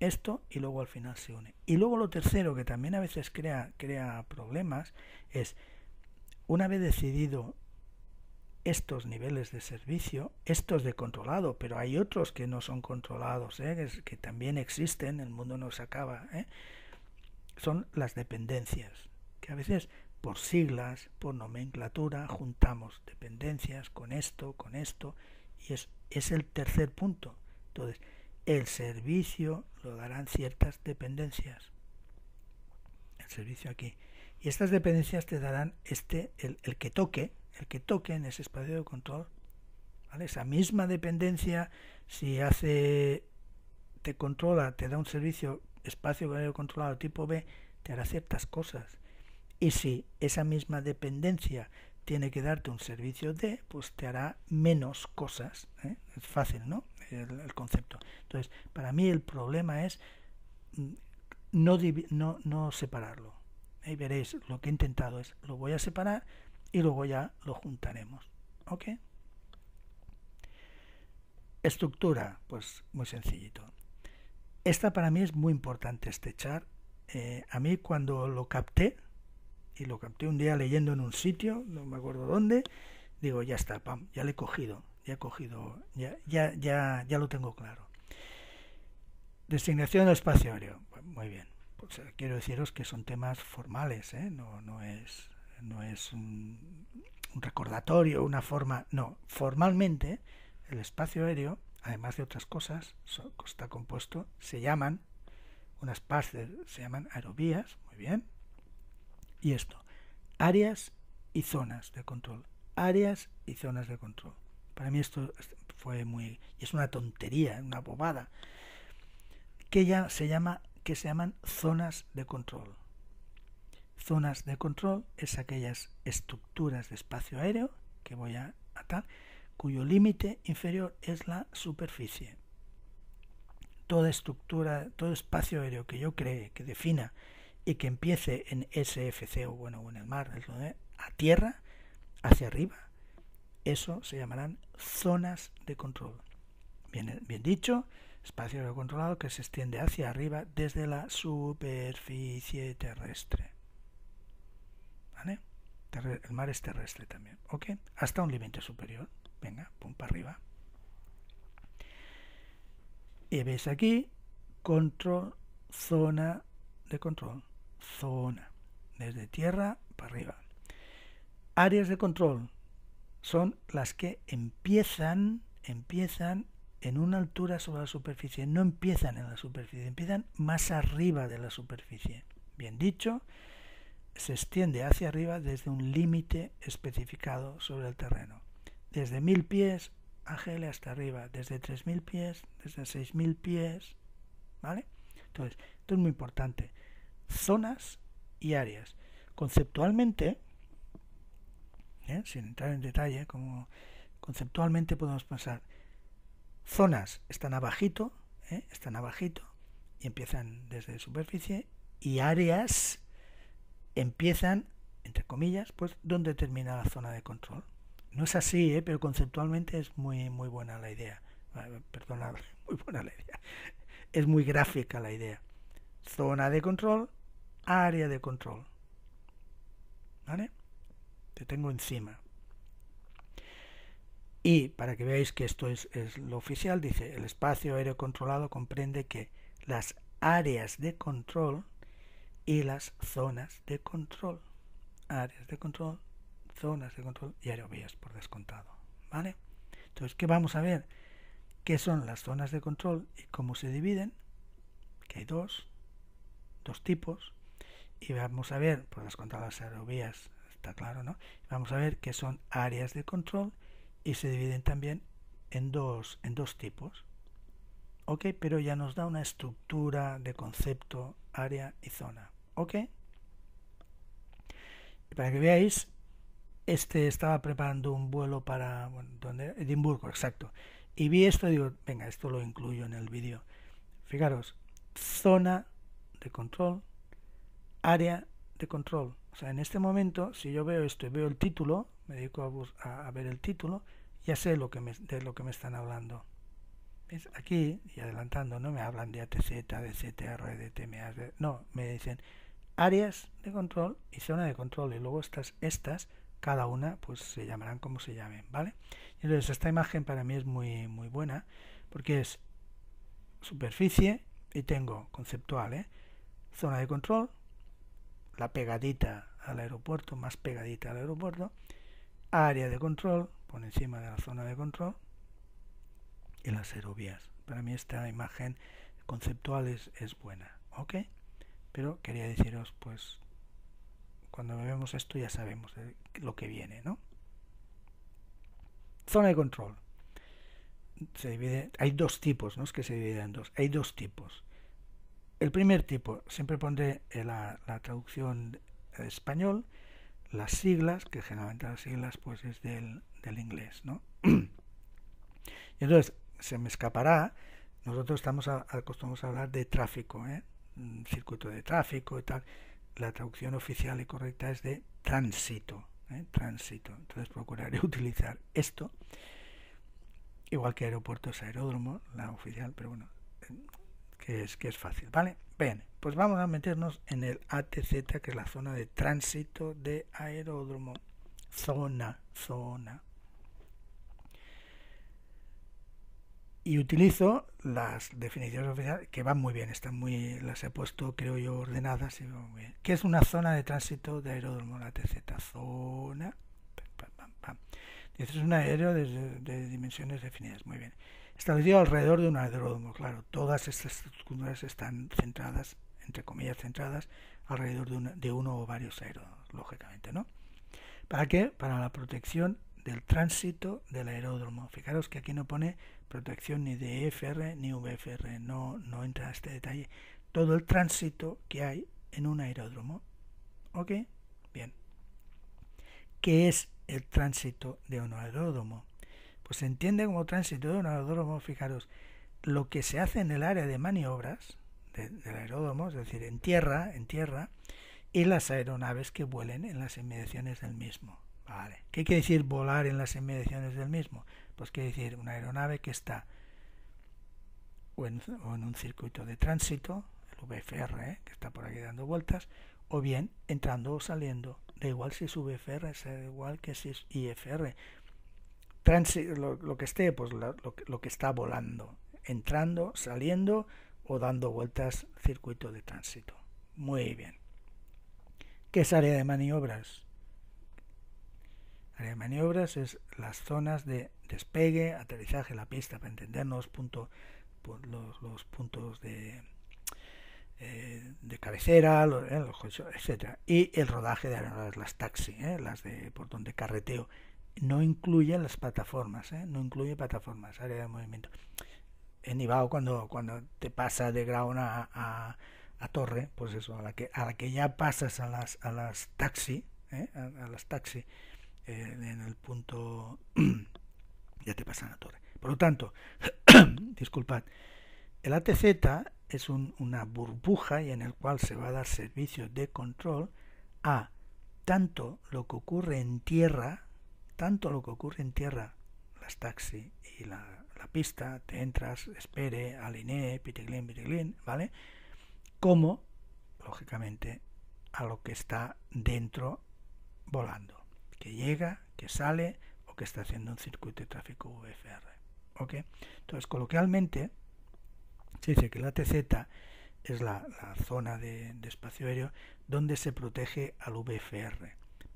esto y luego al final se une. Y luego lo tercero que también a veces crea, crea problemas es una vez decidido estos niveles de servicio, estos de controlado, pero hay otros que no son controlados, ¿eh? que, también existen, el mundo no se acaba, ¿eh? son las dependencias, que a veces por siglas, por nomenclatura, juntamos dependencias con esto, con esto, y es, es el tercer punto. Entonces, el servicio lo darán ciertas dependencias. El servicio aquí. Y estas dependencias te darán este, el que toque, que toque en ese espacio de control. Esa misma dependencia, si hace, te controla, te da un servicio espacio controlado tipo B, te hará ciertas cosas. Y si esa misma dependencia tiene que darte un servicio D, pues te hará menos cosas. ¿eh? Es fácil, ¿no? El, concepto. Entonces, para mí el problema es mm, no, no, no separarlo. Ahí veréis, lo que he intentado es, lo voy a separar, y luego ya lo juntaremos. ¿Ok? Estructura, pues muy sencillito. Esta para mí es muy importante, este char. Eh, a mí cuando lo capté, y lo capté un día leyendo en un sitio, no me acuerdo dónde, digo, ya está, pam, ya le he cogido, ya he cogido, ya, ya, ya, lo tengo claro. Designación del espacio aéreo, pues, muy bien. Pues, eh, quiero deciros que son temas formales, ¿eh? no, no es no es un, recordatorio, una forma, no, formalmente el espacio aéreo, además de otras cosas, está compuesto, se llaman, unas partes se llaman aerovías, muy bien, y esto, áreas y zonas de control, áreas y zonas de control. Para mí esto fue muy, y es una tontería, una bobada, que ya se llama, que se llaman zonas de control. Zonas de control es aquellas estructuras de espacio aéreo que voy a atar cuyo límite inferior es la superficie. Toda estructura, todo espacio aéreo que yo cree, que defina y que empiece en SFC o bueno, en el mar, a tierra, hacia arriba, eso se llamarán zonas de control. Bien, eh, bien dicho, espacio aéreo controlado que se extiende hacia arriba desde la superficie terrestre. El mar es terrestre también, ¿ok? Hasta un límite superior, venga, pum, para arriba. Y veis aquí, control, zona de control, zona, desde tierra para arriba. Áreas de control son las que empiezan, empiezan en una altura sobre la superficie, no empiezan en la superficie, empiezan más arriba de la superficie. Bien dicho, se extiende hacia arriba desde un límite especificado sobre el terreno. Desde mil pies, ángel hasta arriba. Desde 3.000 pies, desde 6.000 pies. ¿Vale? Entonces, esto es muy importante. Zonas y áreas. Conceptualmente, ¿eh? sin entrar en detalle, como conceptualmente podemos pensar, zonas están abajito, ¿eh? están abajito y empiezan desde superficie, y áreas empiezan, entre comillas, pues donde termina la zona de control. No es así, ¿eh? pero conceptualmente es muy, muy buena la idea. Ah, perdona, muy buena la idea. Es muy gráfica la idea. Zona de control, área de control. ¿Vale? Te tengo encima. Y para que veáis que esto es, es, lo oficial, dice, el espacio aéreo controlado comprende que las áreas de control y las zonas de control. Áreas de control, zonas de control y aerovías por descontado. ¿Vale? Entonces, ¿qué vamos a ver? ¿Qué son las zonas de control y cómo se dividen? Que hay dos, dos tipos. Y vamos a ver, por descontado las aerovías, está claro, ¿no? Vamos a ver qué son áreas de control y se dividen también en dos, en dos tipos. Ok, pero ya nos da una estructura de concepto área y zona. ¿Ok? Para que veáis, este estaba preparando un vuelo para bueno, ¿dónde? Edimburgo, exacto. Y vi esto y digo, venga, esto lo incluyo en el vídeo. Fijaros, zona de control, área de control. O sea, en este momento, si yo veo esto y veo el título, me dedico a, ver el título, ya sé lo que de lo que me están hablando. Aquí, y adelantando, no me hablan de ATZ, de CTR, de TMA, no, me dicen áreas de control y zona de control, y luego estas, estas, cada una, pues se llamarán como se llamen, ¿vale? Entonces, esta imagen para mí es muy, muy buena, porque es superficie, y tengo conceptual, ¿eh? Zona de control, la pegadita al aeropuerto, más pegadita al aeropuerto, área de control, por encima de la zona de control, y las aerobias Para mí esta imagen conceptual es, buena, ¿ok? Pero quería deciros, pues, cuando vemos esto ya sabemos lo que viene, ¿no? Zona de control. Se divide, hay dos tipos, no es que se dividen en dos, hay dos tipos. El primer tipo, siempre pondré eh, la, la traducción español, las siglas, que generalmente las siglas pues es del, inglés, ¿no? Y entonces, se me escapará, nosotros estamos acostumbrados a hablar de tráfico, ¿eh? circuito de tráfico y tal. La traducción oficial y correcta es de tránsito, ¿eh? tránsito. Entonces procuraré utilizar esto, igual que aeropuertos, aeródromos aeródromo, la oficial, pero bueno, eh, que es, que es fácil, ¿vale? Bien, pues vamos a meternos en el ATZ, que es la zona de tránsito de aeródromo. Zona, zona. y utilizo las definiciones oficiales que van muy bien, están muy, las he puesto creo yo ordenadas y van muy bien. ¿Qué es una zona de tránsito de aeródromo? La TZ, zona. es un aéreo de, dimensiones definidas, muy bien. Establecido alrededor de un aeródromo, claro, todas estas estructuras están centradas, entre comillas centradas, alrededor de, de uno o varios aeródromos, lógicamente, ¿no? ¿Para qué? Para la protección del tránsito del aeródromo. Fijaros que aquí no pone protección ni de EFR ni VFR, no, no entra este detalle. Todo el tránsito que hay en un aeródromo. ¿Ok? Bien. ¿Qué es el tránsito de un aeródromo? Pues se entiende como tránsito de un aeródromo, fijaros, lo que se hace en el área de maniobras del aeródromo, es decir, en tierra, en tierra, y las aeronaves que vuelen en las inmediaciones del mismo. Vale. ¿Qué quiere decir volar en las inmediaciones del mismo? Pues quiere decir, una aeronave que está o en, un circuito de tránsito, el VFR, ¿eh? que está por ahí dando vueltas, o bien entrando o saliendo. Da igual si es VFR, da igual que si es IFR. lo, que esté, pues lo, lo que está volando. Entrando, saliendo o dando vueltas circuito de tránsito. Muy bien. ¿Qué es área de maniobras? de maniobras es las zonas de despegue, aterrizaje, la pista, para entendernos, punto, los, los puntos de, eh, de cabecera, eh, los, etcétera Y el rodaje de las taxi, eh, las de por donde carreteo. No incluye las plataformas, no incluye plataformas, área de movimiento. En Ibao, cuando, cuando te pasa de ground a, a, torre, pues eso, a la que, a la que ya pasas a las, a las taxi, a las taxi, en el punto ya te pasan a la torre. Por lo tanto, disculpad, el ATZ es una burbuja y en el cual se va a dar servicio de control a tanto lo que ocurre en tierra, tanto lo que ocurre en tierra, las taxis y la, la, pista, te entras, espere, alinee, pitiglin, pitiglin, ¿vale? Como, lógicamente, a lo que está dentro volando que llega, que sale o que está haciendo un circuito de tráfico VFR. ¿Ok? Entonces, coloquialmente, se dice que la TZ es la, zona de, espacio aéreo donde se protege al VFR.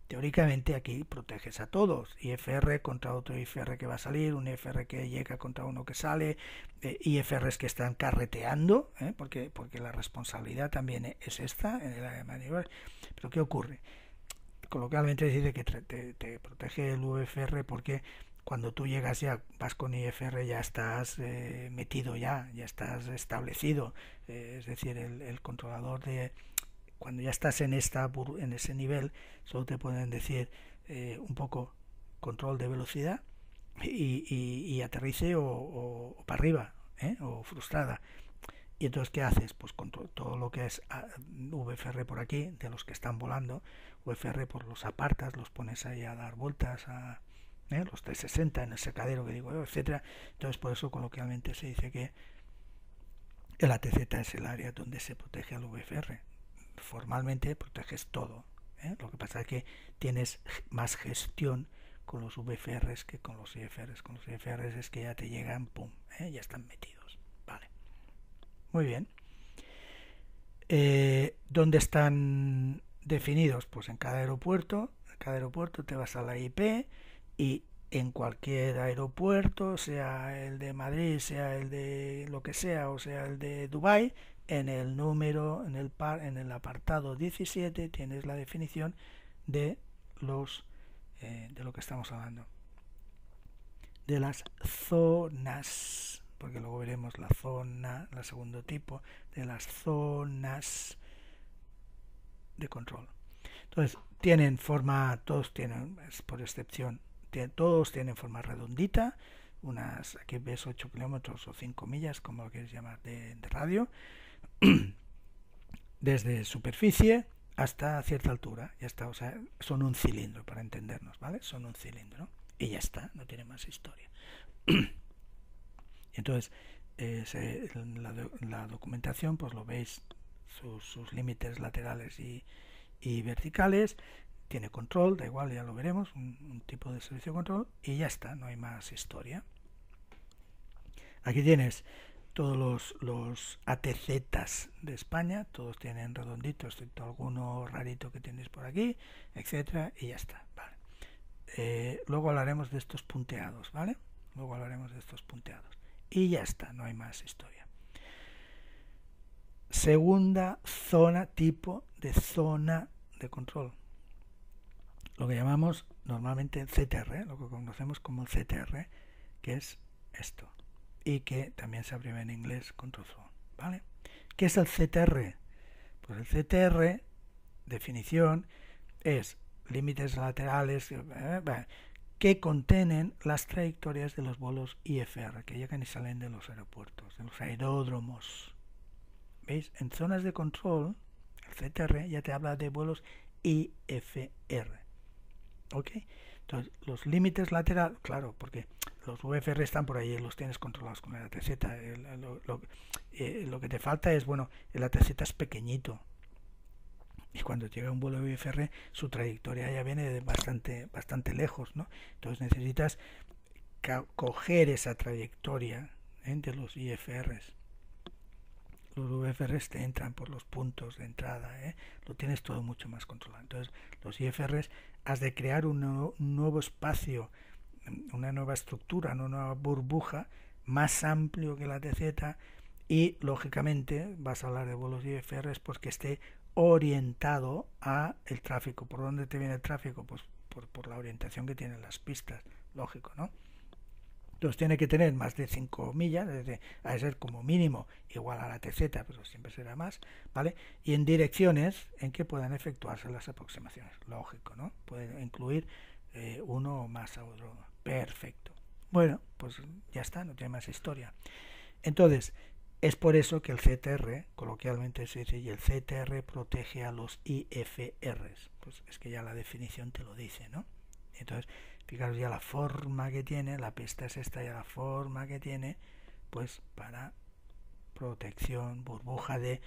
Teóricamente aquí proteges a todos, IFR contra otro IFR que va a salir, un IFR que llega contra uno que sale, eh, IFRs que están carreteando, ¿eh? porque, porque la responsabilidad también es esta en el área Pero ¿qué ocurre? coloquialmente dice que te, protege el UFR porque cuando tú llegas ya, vas con IFR, ya estás eh, metido ya, ya estás establecido. Eh, es decir, el, controlador de... Cuando ya estás en, esta, en ese nivel, solo te pueden decir eh, un poco control de velocidad y, aterrice o, para arriba, o frustrada. ¿Y entonces qué haces? Pues control todo lo que es ah, VFR por aquí, de los que están volando, UFR por pues, los apartas, los pones ahí a dar vueltas a ¿eh? los 360 en el secadero que digo, eh, etcétera. Entonces por eso coloquialmente se dice que el ATZ es el área donde se protege al VFR. Formalmente proteges todo. ¿eh? Lo que pasa es que tienes más gestión con los VFRs que con los IFRs. E con los IFRs e es que ya te llegan, pum, ya están metidos. Vale. Muy bien. ¿Dónde están definidos pues en cada aeropuerto, en cada aeropuerto te vas a la IP y en cualquier aeropuerto, sea el de Madrid, sea el de lo que sea, o sea el de Dubai, en el número, en el par, en el apartado 17 tienes la definición de los eh, de lo que estamos hablando, de las zonas, porque luego veremos la zona, el segundo tipo de las zonas de control. Entonces, tienen forma, todos tienen, por excepción, todos tienen forma redondita, unas, aquí ves 8 kilómetros o 5 millas, como lo quieres llamar, de, radio, desde superficie hasta cierta altura, ya está, o sea, son un cilindro, para entendernos, ¿vale? Son un cilindro, y ya está, no tiene más historia. Entonces, eh, la, documentación, pues lo veis sus, límites laterales y, verticales. Tiene control, da igual, ya lo veremos, un, tipo de servicio de control y ya está, no hay más historia. Aquí tienes todos los, los de España, todos tienen redonditos, excepto alguno rarito que tienes por aquí, etcétera, y ya está. Eh, luego hablaremos de estos punteados, ¿vale? Luego hablaremos de estos punteados. Y ya está, no hay más historia. Segunda zona, tipo de zona de control. Lo que llamamos normalmente CTR, ¿eh? lo que conocemos como CTR, que es esto. Y que también se abrevia en inglés control zone. ¿Vale? ¿Qué es el CTR? Pues el CTR, definición, es límites laterales eh, eh, que contienen las trayectorias de los vuelos IFR que llegan y salen de los aeropuertos, de los aeródromos. ¿Veis? En zonas de control, el CTR ya te habla de vuelos IFR. ¿Ok? Entonces, los límites lateral, claro, porque los VFR están por ahí, los tienes controlados con la ATZ. Eh, lo, que te falta es, bueno, el ATZ es pequeñito. Y cuando llega un vuelo IFR su trayectoria ya viene de bastante, bastante lejos, ¿no? Entonces necesitas coger esa trayectoria ¿eh? de los IFRs los IFRs te entran por los puntos de entrada, ¿eh? lo tienes todo mucho más controlado. Entonces, los IFRs has de crear un nuevo, espacio, una nueva estructura, una nueva burbuja más amplio que la TZ y, lógicamente, vas a hablar de vuelos IFRs porque esté orientado a el tráfico. ¿Por dónde te viene el tráfico? Pues por, por la orientación que tienen las pistas, lógico, ¿no? Entonces tiene que tener más de 5 millas, desde, ha ser como mínimo igual a la TZ, pero siempre será más, ¿vale? Y en direcciones en que puedan efectuarse las aproximaciones, lógico, ¿no? Puede incluir eh, uno o más a otro. Perfecto. Bueno, pues ya está, no tiene más historia. Entonces, es por eso que el CTR, coloquialmente se dice, y el CTR protege a los IFRs. Pues es que ya la definición te lo dice, ¿no? Entonces, Fijaros ya la forma que tiene, la pista es esta, ya la forma que tiene, pues para protección, burbuja de,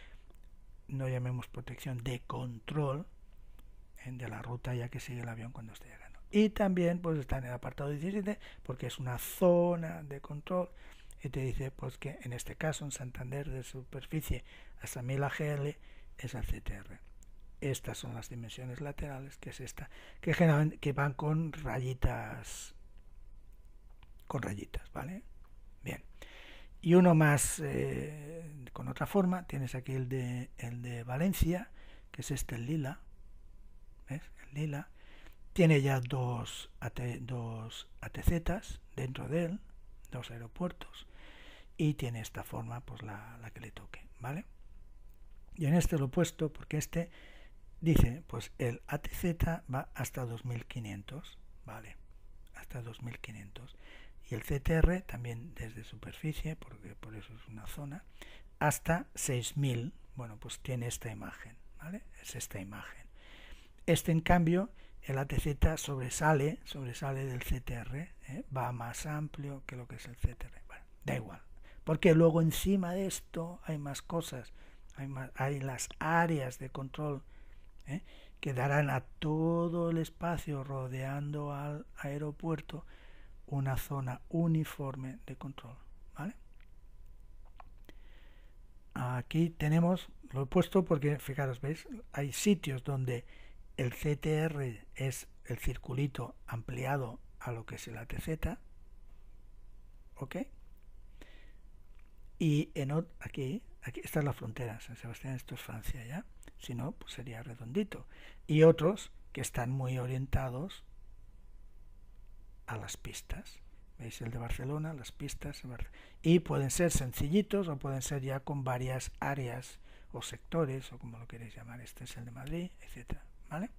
no llamemos protección, de control de la ruta ya que sigue el avión cuando esté llegando. Y también pues está en el apartado 17 porque es una zona de control y te dice pues que en este caso en Santander de superficie hasta 1000 gl es al CTR. Estas son las dimensiones laterales, que es esta, que, que van con rayitas, con rayitas, ¿vale? Bien. Y uno más eh, con otra forma, tienes aquí el de, el de Valencia, que es este, el lila, ¿ves? El lila. Tiene ya dos, ATZ dos dentro de él, dos aeropuertos, y tiene esta forma, pues la, la que le toque, ¿vale? Y en este lo he puesto porque este Dice, pues el ATZ va hasta 2500, vale, hasta 2500. Y el CTR también desde superficie, porque por eso es una zona, hasta 6000, bueno, pues tiene esta imagen, ¿vale? Es esta imagen. Este, en cambio, el ATZ sobresale, sobresale del CTR, ¿eh? va más amplio que lo que es el CTR. Bueno, da igual, porque luego encima de esto hay más cosas, hay, más, hay las áreas de control ¿eh? quedarán que a todo el espacio rodeando al aeropuerto una zona uniforme de control. Aquí tenemos, lo he puesto porque fijaros, veis, hay sitios donde el CTR es el circulito ampliado a lo que es el ATZ, ¿ok? Y en, aquí, aquí, esta es la frontera, San Sebastián, esto es Francia, ¿ya? si no, pues sería redondito. Y otros que están muy orientados a las pistas. ¿Veis el de Barcelona? Las pistas. Y pueden ser sencillitos o pueden ser ya con varias áreas o sectores o como lo queréis llamar. Este es el de Madrid, etcétera, ¿Vale?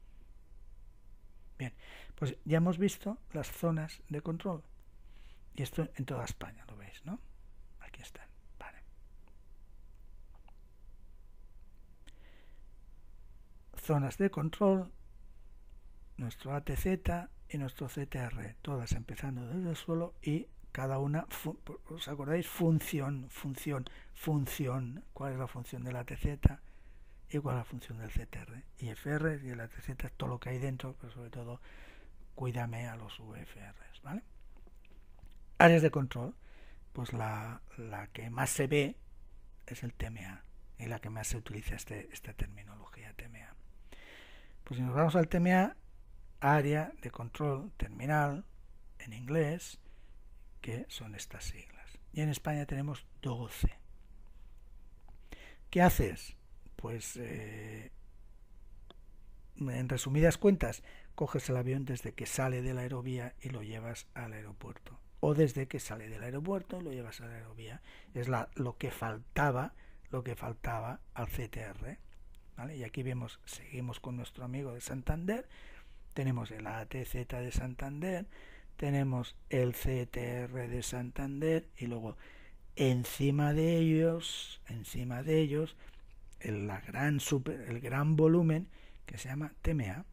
Bien, pues ya hemos visto las zonas de control. Y esto en toda España, lo veis, ¿no? Aquí está. zonas de control, nuestro ATZ y nuestro CTR, todas empezando desde el suelo y cada una, ¿os acordáis? Función, función, función, cuál es la función del ATZ y cuál es la función del CTR. Y FR y el ATZ todo lo que hay dentro, pero sobre todo cuídame a los VFRs, Áreas de control, pues la, que más se ve es el TMA y la que más se utiliza este, esta terminología TMA. Pues si nos vamos al TMA, área de control terminal, en inglés, que son estas siglas. Y en España tenemos 12. ¿Qué haces? Pues eh, en resumidas cuentas, coges el avión desde que sale de la aerovía y lo llevas al aeropuerto. O desde que sale del aeropuerto y lo llevas a la aerovía. Es lo que faltaba, lo que faltaba al CTR. Y aquí vemos, seguimos con nuestro amigo de Santander, tenemos el ATZ de Santander, tenemos el CTR de Santander y luego encima de ellos, encima de ellos, el, gran super, el gran volumen que se llama TMA.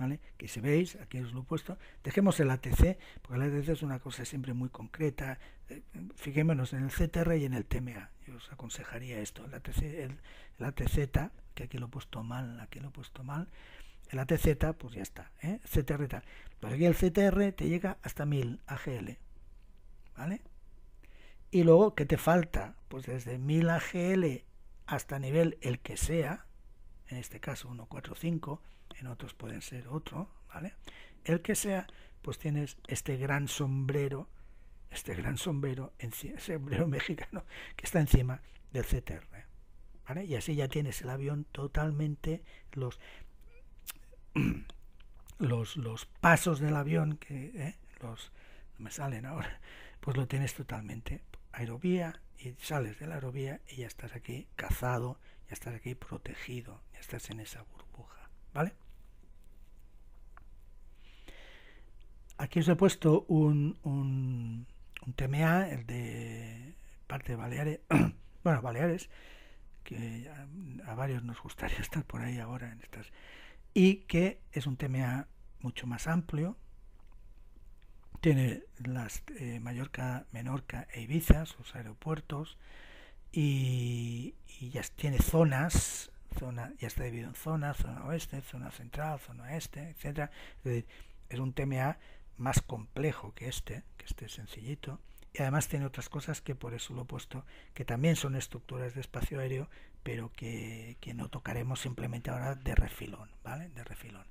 ¿vale? Que si veis, aquí os lo he puesto, dejemos el ATC, porque el ATC es una cosa siempre muy concreta, eh, fijémonos en el CTR y en el TMA, yo os aconsejaría esto, el ATZ, que aquí lo he puesto mal, aquí lo he puesto mal, el ATZ, pues ya está, ¿eh? CTR tal. Pues aquí el CTR te llega hasta 1000 AGL, ¿vale? Y luego, ¿qué te falta? Pues desde 1000 AGL hasta nivel el que sea, en este caso 145, en otros pueden ser otro, ¿vale? El que sea, pues tienes este gran sombrero, este gran sombrero, sombrero mexicano, que está encima del CTR, ¿vale? Y así ya tienes el avión totalmente, los, los, los pasos del avión, que ¿eh? los, no me salen ahora, pues lo tienes totalmente aerovía y sales de la aerovía y ya estás aquí cazado, ya estás aquí protegido, ya estás en esa burbuja, ¿vale? Aquí os he puesto un, un, TMA, el de parte de Baleares, bueno, Baleares, que a, varios nos gustaría estar por ahí ahora en estas, y que es un TMA mucho más amplio, tiene las eh, Mallorca, Menorca e Ibiza, sus aeropuertos, y, ya tiene zonas, zona, ya está dividido en zonas, zona oeste, zona central, zona este, etcétera. Es decir, es un TMA más complejo que este, que este sencillito, y además tiene otras cosas que por eso lo he puesto, que también son estructuras de espacio aéreo, pero que, no tocaremos simplemente ahora de refilón, ¿vale? De refilón.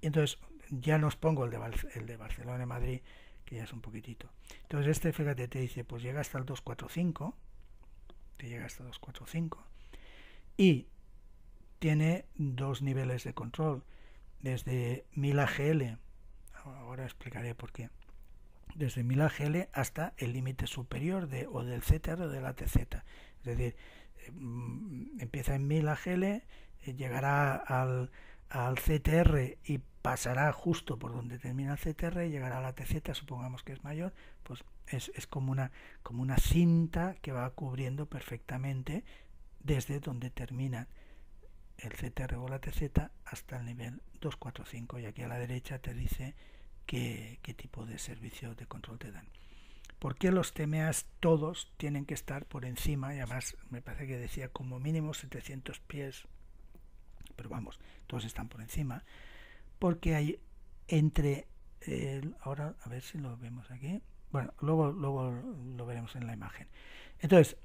Y entonces ya nos pongo el de, el de Barcelona y Madrid, que ya es un poquitito. Entonces este, fíjate, te dice, pues llega hasta el 245, te llega hasta 245, y tiene dos niveles de control, desde 1000 AGL ahora explicaré por qué, desde 1000 AGL hasta el límite superior de, o del CTR o la TZ. Es decir, eh, mm, empieza en 1000 AGL, eh, llegará al, al CTR y pasará justo por donde termina el CTR, llegará a la TZ, supongamos que es mayor, pues es, es, como, una, como una cinta que va cubriendo perfectamente desde donde termina el CTR o la TZ hasta el nivel 245 y aquí a la derecha te dice qué, tipo de servicio de control te dan. por qué los TMAs todos tienen que estar por encima? Y además me parece que decía como mínimo 700 pies, pero vamos, todos están por encima. Porque hay entre, ahora a ver si lo vemos aquí, bueno, luego, luego lo veremos en la imagen. Entonces,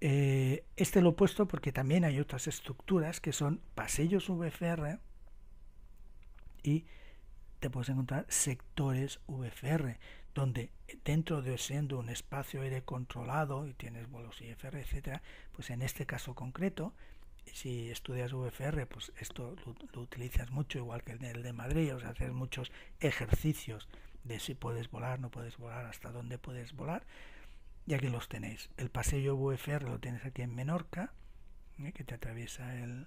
eh, este lo he puesto porque también hay otras estructuras que son pasillos VFR y te puedes encontrar sectores VFR, donde dentro de siendo un espacio aire controlado y tienes vuelos IFR, etcétera, pues en este caso concreto, si estudias VFR, pues esto lo, utilizas mucho, igual que en el de Madrid, o sea, haces muchos ejercicios de si puedes volar, no puedes volar, hasta dónde puedes volar, y aquí los tenéis. El pasillo VFR lo tienes aquí en Menorca, ¿eh? que te atraviesa el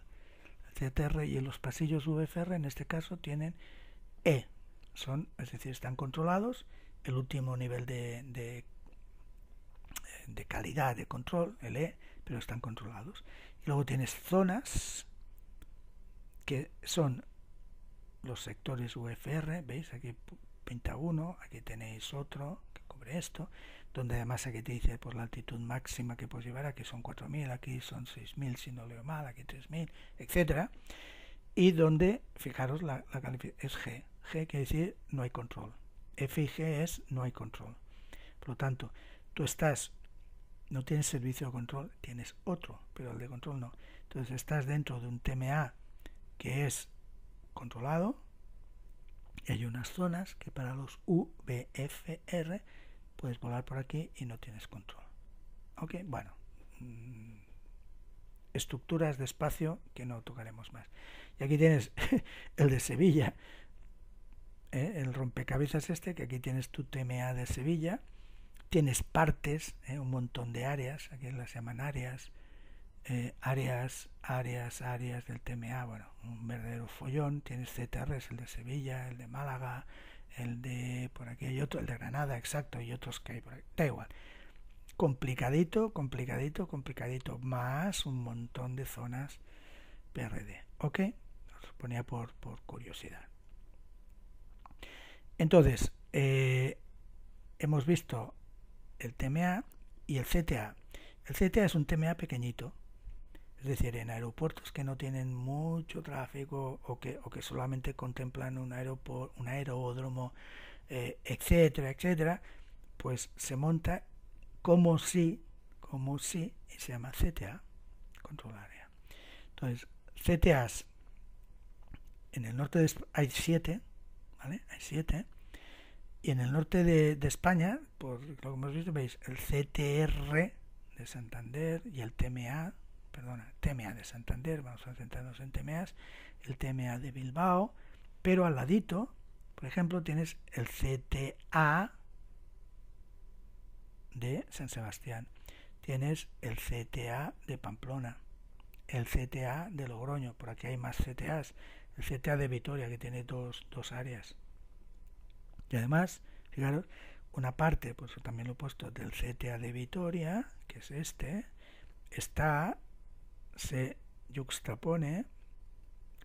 CTR, y en los pasillos VFR en este caso tienen e. Son, es decir, están controlados. El último nivel de, calidad de control, el E, pero están controlados. Y luego tienes zonas que son los sectores UFR, veis aquí pinta uno, aquí tenéis otro que cubre esto, donde además aquí te dice por pues, la altitud máxima que puedes llevar, aquí son 4.000, aquí son 6.000 si no leo mal, aquí 3.000, etcétera, y donde, fijaros, la, la es G, G quiere decir no hay control. F y G es no hay control. Por lo tanto, tú estás, no tienes servicio de control, tienes otro, pero el de control no. Entonces estás dentro de un TMA que es controlado y hay unas zonas que para los UBFR puedes volar por aquí y no tienes control. Ok, bueno, mm, estructuras de espacio que no tocaremos más. Y aquí tienes el de Sevilla, ¿eh? el rompecabezas este, que aquí tienes tu TMA de Sevilla, tienes partes, ¿eh? un montón de áreas, aquí las llaman áreas, eh, áreas, áreas, áreas del TMA, bueno, un verdadero follón, tienes es el de Sevilla, el de Málaga, el de por aquí hay otro, el de Granada, exacto, y otros que hay por aquí, da igual. Complicadito, complicadito, complicadito, más un montón de zonas PRD, ¿ok? Nos ponía por, por curiosidad. Entonces, eh, hemos visto el TMA y el CTA. El CTA es un TMA pequeñito, es decir, en aeropuertos que no tienen mucho tráfico o que, o que solamente contemplan un, un aeródromo, eh, etcétera, etcétera, pues se monta como si, como si, y se llama CTA, control área. Entonces, CTAs, en el norte de, hay siete, hay siete. Y en el norte de, de, España, por lo que hemos visto, veis el CTR de Santander y el TMA, perdona, TMA de Santander, vamos a centrarnos en TMAs, el TMA de Bilbao, pero al ladito, por ejemplo, tienes el CTA de San Sebastián, tienes el CTA de Pamplona, el CTA de Logroño, por aquí hay más CTAs, el CTA de Vitoria, que tiene dos, dos áreas. Y además, fijaros, una parte, pues también lo he puesto, del CTA de Vitoria, que es este, está, se juxtapone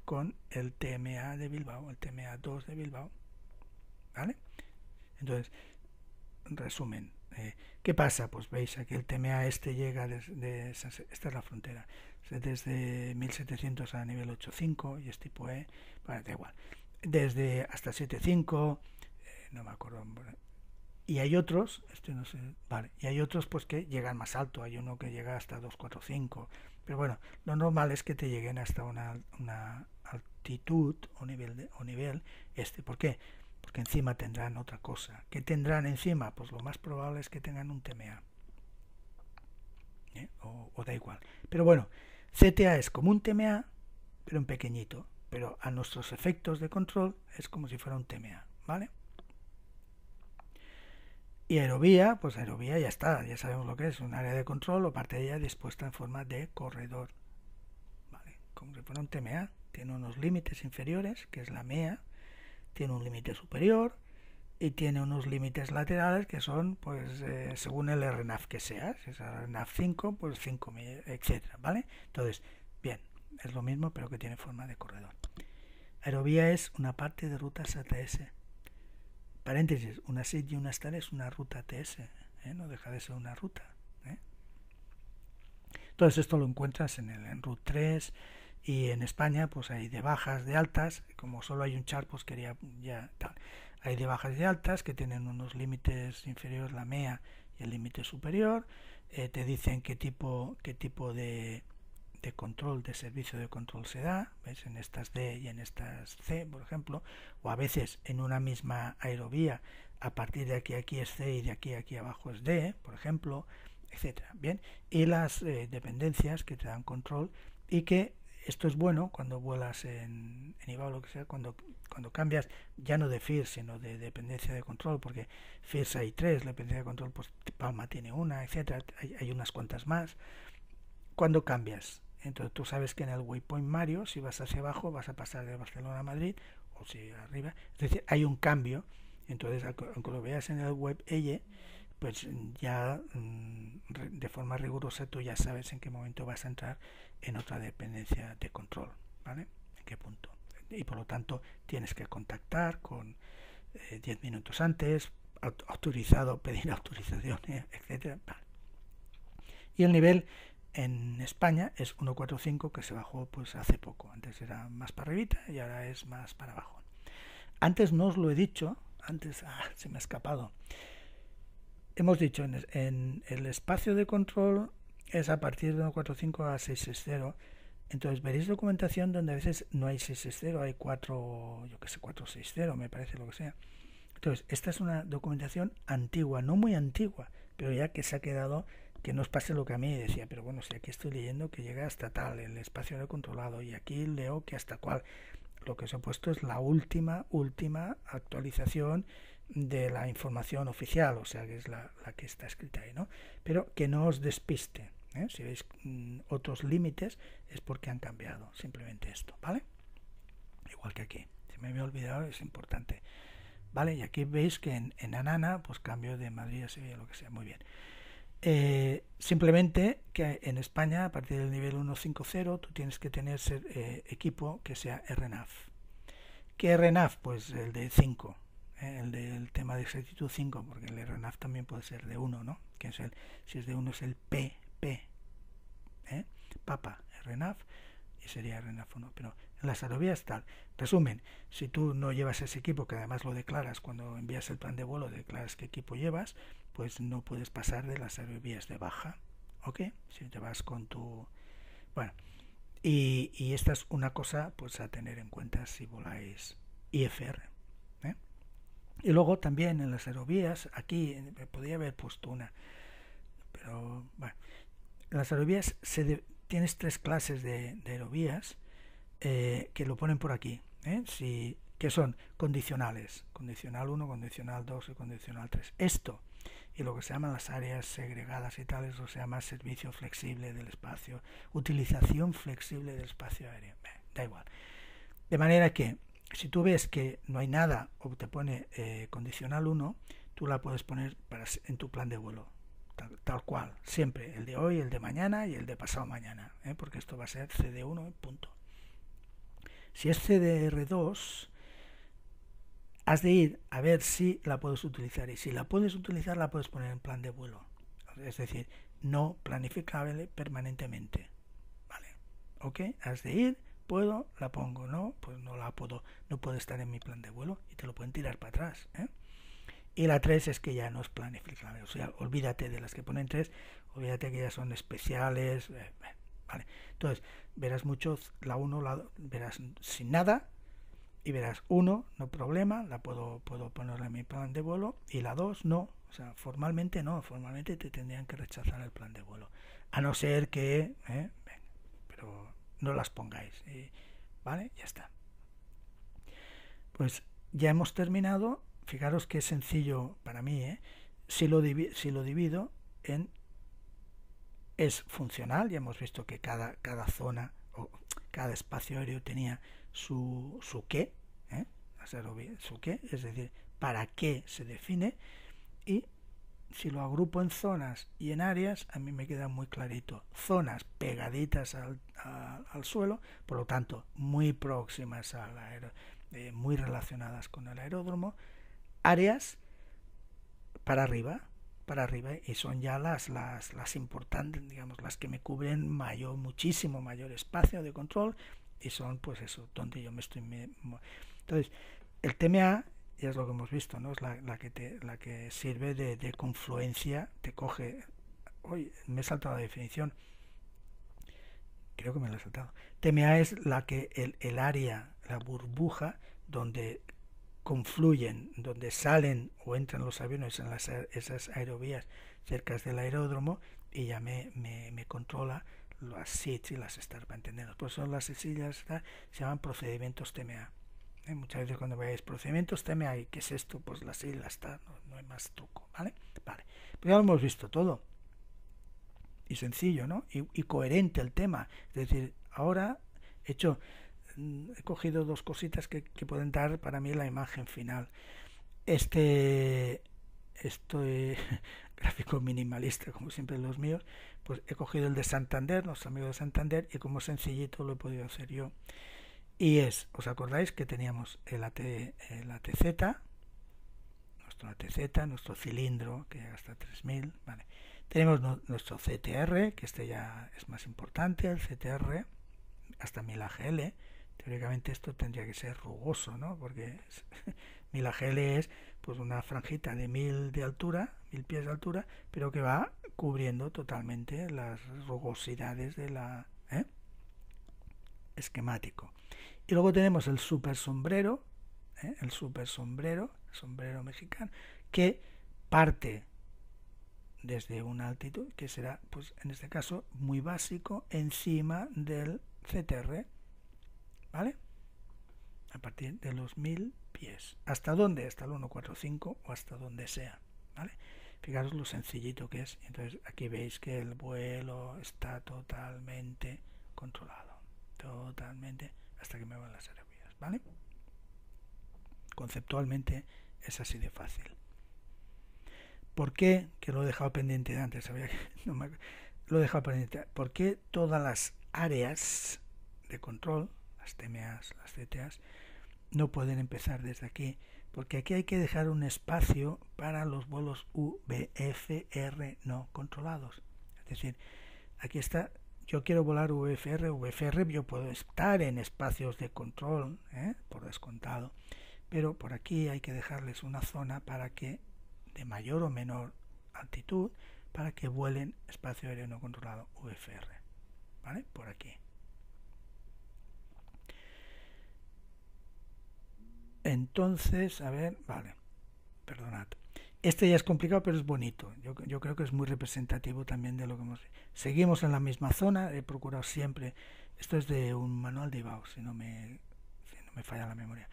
con el TMA de Bilbao, el TMA 2 de Bilbao. ¿Vale? Entonces, resumen, eh, ¿qué pasa? Pues veis, aquí el TMA este llega desde, esta es la frontera desde 1700 a nivel 8.5 y es tipo E, vale, da igual. Desde hasta 7.5, eh, no me acuerdo. Y hay otros, este no sé, vale, y hay otros pues que llegan más alto, hay uno que llega hasta 2.45, pero bueno, lo normal es que te lleguen hasta una, una altitud o nivel, o nivel este. ¿Por qué? Porque encima tendrán otra cosa. ¿Qué tendrán encima? Pues lo más probable es que tengan un TMA. ¿Eh? o da igual. Pero bueno, CTA es como un TMA, pero un pequeñito, pero a nuestros efectos de control es como si fuera un TMA, ¿vale? Y aerovía, pues aerovía ya está, ya sabemos lo que es, un área de control o parte de ella dispuesta en forma de corredor, ¿vale? Como si fuera un TMA, tiene unos límites inferiores, que es la MEA, tiene un límite superior, y tiene unos límites laterales que son, pues, eh, según el RNAF que sea, si es RNAF 5, pues 5, etcétera, ¿vale? Entonces, bien, es lo mismo, pero que tiene forma de corredor. Aerovía es una parte de rutas ATS. Paréntesis, una SID y una STAR es una ruta ATS, ¿eh? no deja de ser una ruta. ¿eh? Entonces, esto lo encuentras en el en Route 3 y en España, pues hay de bajas, de altas, como solo hay un char, pues quería ya tal. Hay de bajas y altas que tienen unos límites inferiores, la MEA y el límite superior. Eh, te dicen qué tipo, qué tipo de, control, de servicio de control se da, ¿ves? en estas D y en estas C, por ejemplo, o a veces en una misma aerovía, a partir de aquí aquí es C y de aquí aquí abajo es D, por ejemplo, etcétera. Bien, y las eh, dependencias que te dan control y que esto es bueno cuando vuelas en, en IVA o lo que sea, cuando cuando cambias ya no de FIR, sino de dependencia de control, porque FIRS hay tres, la dependencia de control, pues Palma tiene una, etcétera, hay, unas cuantas más. Cuando cambias, entonces tú sabes que en el Waypoint Mario, si vas hacia abajo, vas a pasar de Barcelona a Madrid, o si arriba, es decir, hay un cambio, entonces aunque lo veas en el web ella pues ya mm, de forma rigurosa tú ya sabes en qué momento vas a entrar en otra dependencia de control, ¿vale? ¿En qué punto? y por lo tanto tienes que contactar con 10 eh, minutos antes, autorizado, pedir autorización, eh, etc. Y el nivel en España es 145 que se bajó pues hace poco. Antes era más para arribita y ahora es más para abajo. Antes no os lo he dicho, antes ah, se me ha escapado. Hemos dicho en, en el espacio de control es a partir de 145 a 660 entonces veréis documentación donde a veces no hay 660, hay 4, yo que sé, 460, me parece lo que sea. Entonces, esta es una documentación antigua, no muy antigua, pero ya que se ha quedado, que no os pase lo que a mí decía, pero bueno, si aquí estoy leyendo que llega hasta tal, el espacio de controlado, y aquí leo que hasta cual, Lo que os he puesto es la última, última actualización de la información oficial, o sea, que es la que está escrita ahí, ¿no? Pero que no os despiste. ¿eh? Si veis mm, otros límites es porque han cambiado, simplemente esto, ¿vale? Igual que aquí. Si me había olvidado es importante. ¿Vale? Y aquí veis que en, Anana, pues cambio de Madrid a Sevilla, lo que sea, muy bien. Eh, simplemente que en España, a partir del nivel 1.5.0, tú tienes que tener ser, eh, equipo que sea RNAF. ¿Qué RNAF? Pues el de 5, el del tema de exactitud 5, porque el RNAF también puede ser de 1, ¿no? Que es el, si es de 1 es el P, P, ¿eh? papa, RENAF, y sería RENAF 1, pero en las aerovías tal. Resumen, si tú no llevas ese equipo, que además lo declaras cuando envías el plan de vuelo, declaras qué equipo llevas, pues no puedes pasar de las aerovías de baja, ¿ok? Si te vas con tu... Bueno, y, esta es una cosa pues a tener en cuenta si voláis IFR. ¿eh? Y luego también en las aerovías, aquí eh, podría haber puesto una, pero bueno, las aerovías se tienes tres clases de, de eh, que lo ponen por aquí, ¿eh? que son condicionales, condicional 1, condicional 2 y condicional 3. Esto y lo que se llama las áreas segregadas y tales, o se llama servicio flexible del espacio, utilización flexible del espacio aéreo. da igual. De manera que si tú ves que no hay nada o te pone eh, condicional 1, tú la puedes poner en tu plan de vuelo tal, cual, siempre, el de hoy, el de mañana y el de pasado mañana, ¿eh? porque esto va a ser CD1, ¿eh? punto. Si es CDR2, has de ir a ver si la puedes utilizar y si la puedes utilizar la puedes poner en plan de vuelo, es decir, no planificable permanentemente, ¿vale? ¿Ok? Has de ir, puedo, la pongo, no, pues no la puedo, no puede estar en mi plan de vuelo y te lo pueden tirar para atrás, ¿eh? Y la 3 es que ya no es planificable. O sea, olvídate de las que ponen 3, olvídate que ya son especiales. Eh, eh, vale. Entonces, verás mucho la 1 verás sin nada y verás 1, no problema, la puedo, puedo ponerle en mi plan de vuelo y la 2 no. O sea, formalmente no, formalmente te tendrían que rechazar el plan de vuelo. A no ser que, eh, pero no las pongáis. ¿Vale? Ya está. Pues ya hemos terminado fijaros que es sencillo para mí, ¿eh? si, lo divido en es funcional, ya hemos visto que cada, cada zona o cada espacio aéreo tenía su, su qué, ¿eh? su qué, es decir, para qué se define, y si lo agrupo en zonas y en áreas, a mí me queda muy clarito, zonas pegaditas al, suelo, por lo tanto, muy próximas al aer eh, muy relacionadas con el aeródromo, áreas para arriba, para arriba, y son ya las, las, las importantes, digamos, las que me cubren mayor, muchísimo mayor espacio de control, y son pues eso, donde yo me estoy... Entonces, el TMA ya es lo que hemos visto, ¿no? Es la, la que, te, la que sirve de, confluencia, te coge. Hoy me he saltado la definición. Creo que me la he saltado. TMA es la que el, el área, la burbuja, donde confluyen, donde salen o entran los aviones en las, esas aerovías cerca del aeródromo y ya me, me, controla las sillas y las STAR para entendernos. Por eso las sillas, se llaman procedimientos TMA. Eh, muchas veces cuando veáis procedimientos TMA, ¿y ¿qué es esto? Pues las sillas, no, hay más truco, ¿vale? Vale, pero pues ya lo hemos visto todo. Y sencillo, ¿no? Y, coherente el tema. Es decir, ahora hecho Mm, he cogido dos cositas que, pueden dar para mí la imagen final. Este, eh, gráfico minimalista, como siempre los míos, pues he cogido el de Santander, nuestro amigo de Santander, y como sencillito lo he podido hacer yo. Y es, ¿os acordáis que teníamos el, AT, el ATZ? Nuestro ATZ, nuestro cilindro, que hasta 3000, vale. Tenemos nuestro CTR, que este ya es más importante, el CTR, hasta 1000 AGL. Teóricamente esto tendría que ser rugoso, ¿no? Porque milagele es pues una franjita de mil de altura, mil pies de altura, pero que va cubriendo totalmente las rugosidades de la ¿eh? esquemático. Y luego tenemos el super sombrero, ¿eh? el super sombrero, sombrero mexicano, que parte desde una altitud que será, pues en este caso, muy básico, encima del CTR. ¿Vale? A partir de los 1000 pies. ¿Hasta dónde? Hasta el 145 o hasta donde sea. ¿Vale? Fijaros lo sencillito que es. Entonces aquí veis que el vuelo está totalmente controlado. Totalmente hasta que me van las aerobías. ¿Vale? Conceptualmente es así de fácil. ¿Por qué? Que lo he dejado pendiente de antes, lo he dejado pendiente. ¿Por qué todas las áreas de control TMAs, las CTAs, no pueden empezar desde aquí, porque aquí hay que dejar un espacio para los vuelos VFR no controlados. Es decir, aquí está, yo quiero volar VFR, VFR, yo puedo estar en espacios de control, ¿eh? por descontado, pero por aquí hay que dejarles una zona para que, de mayor o menor altitud, para que vuelen espacio aéreo no controlado VFR. ¿Vale? Por aquí. Entonces, a ver, vale, perdonad. Este ya es complicado, pero es bonito. Yo, creo que es muy representativo también de lo que hemos... Seguimos en la misma zona, he procurado siempre... Esto es de un manual de Ibao, si no me, si no me falla la memoria.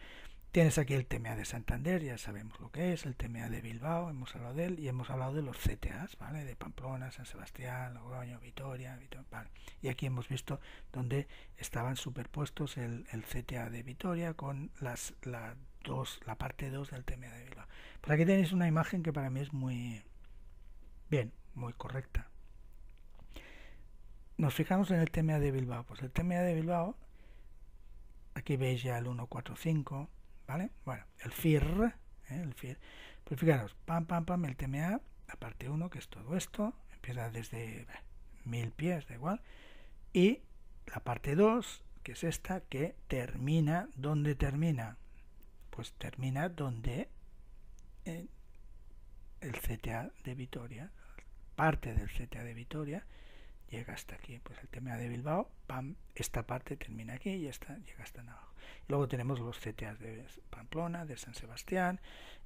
Tienes aquí el TMA de Santander, ya sabemos lo que es, el TMA de Bilbao, hemos hablado de él y hemos hablado de los CTAs, ¿vale? De Pamplona, San Sebastián, Logroño, Vitoria, Vitoria Y aquí hemos visto donde estaban superpuestos el, CTA de Vitoria con las, la, dos, la parte 2 del TMA de Bilbao. Por aquí tenéis una imagen que para mí es muy bien, muy correcta. Nos fijamos en el TMA de Bilbao. Pues el TMA de Bilbao, aquí veis ya el 145, ¿vale? Bueno, el FIR, ¿eh? el FIR. Pues fijaros, pam, pam, pam, el TMA, la parte 1, que es todo esto, empieza desde mil pies, da igual, y la parte 2, que es esta, que termina, ¿dónde termina? Pues termina donde eh, el CTA de Vitoria, parte del CTA de Vitoria, llega hasta aquí. Pues el TMA de Bilbao, pam, esta parte termina aquí y esta llega hasta abajo. Luego tenemos los CTA de Pamplona, de San Sebastián,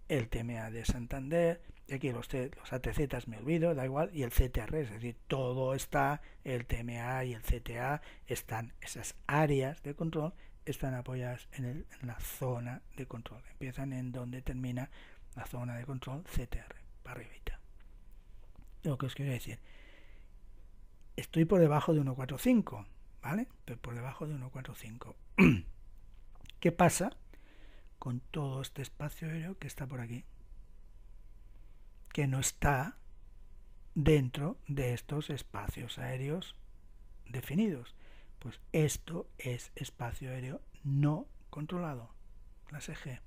el TMA de Santander, y aquí los, ATZ me olvido, da igual, y el CTR, e, es decir, todo está, el TMA y el CTA están, esas áreas de control están apoyadas en, la zona de control, empiezan en donde termina la zona de control CTR, para e, arribita. Lo que os quiero decir, estoy por debajo de 145, ¿vale? Estoy por debajo de 145. ¿Qué pasa con todo este espacio aéreo que está por aquí? Que no está dentro de estos espacios aéreos definidos. Pues esto es espacio aéreo no controlado, clase G.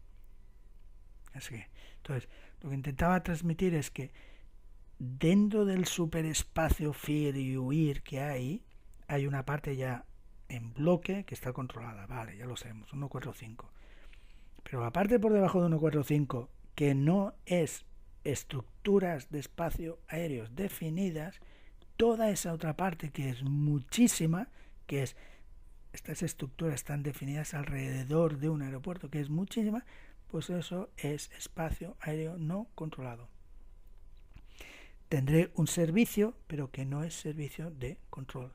Así que, entonces, lo que intentaba transmitir es que dentro del superespacio fear y huir que hay, hay una parte ya en bloque que está controlada, vale, ya lo sabemos, 145. Pero la parte por debajo de 145 que no es estructuras de espacio aéreo definidas, toda esa otra parte que es muchísima, que es estas estructuras están definidas alrededor de un aeropuerto, que es muchísima, pues eso es espacio aéreo no controlado. Tendré un servicio, pero que no es servicio de control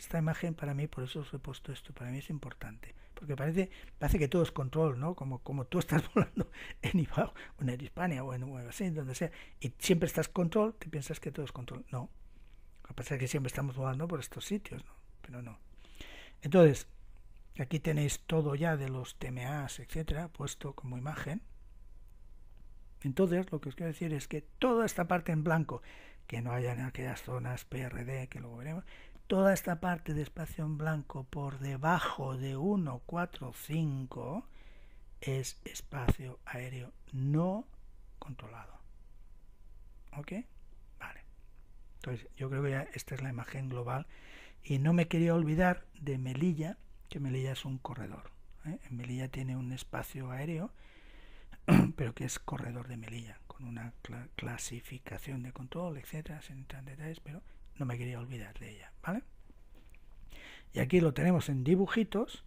esta imagen para mí, por eso os he puesto esto, para mí es importante, porque parece, parece que todo es control, ¿no? Como, como tú estás volando en Ibao, o en Hispania, o en así, donde sea, y siempre estás control, te piensas que todo es control. No. A pesar que siempre estamos volando por estos sitios, ¿no? Pero no. Entonces, aquí tenéis todo ya de los TMAs, etcétera, puesto como imagen. Entonces, lo que os quiero decir es que toda esta parte en blanco, que no haya en aquellas zonas PRD que luego veremos, toda esta parte de espacio en blanco por debajo de 1, 4, 5 es espacio aéreo no controlado. ¿Ok? Vale. Entonces yo creo que ya esta es la imagen global. Y no me quería olvidar de Melilla, que Melilla es un corredor. ¿eh? Melilla tiene un espacio aéreo, pero que es corredor de Melilla, con una clasificación de control, etcétera, sin en detalles, pero no me quería olvidar de ella, ¿vale? Y aquí lo tenemos en dibujitos,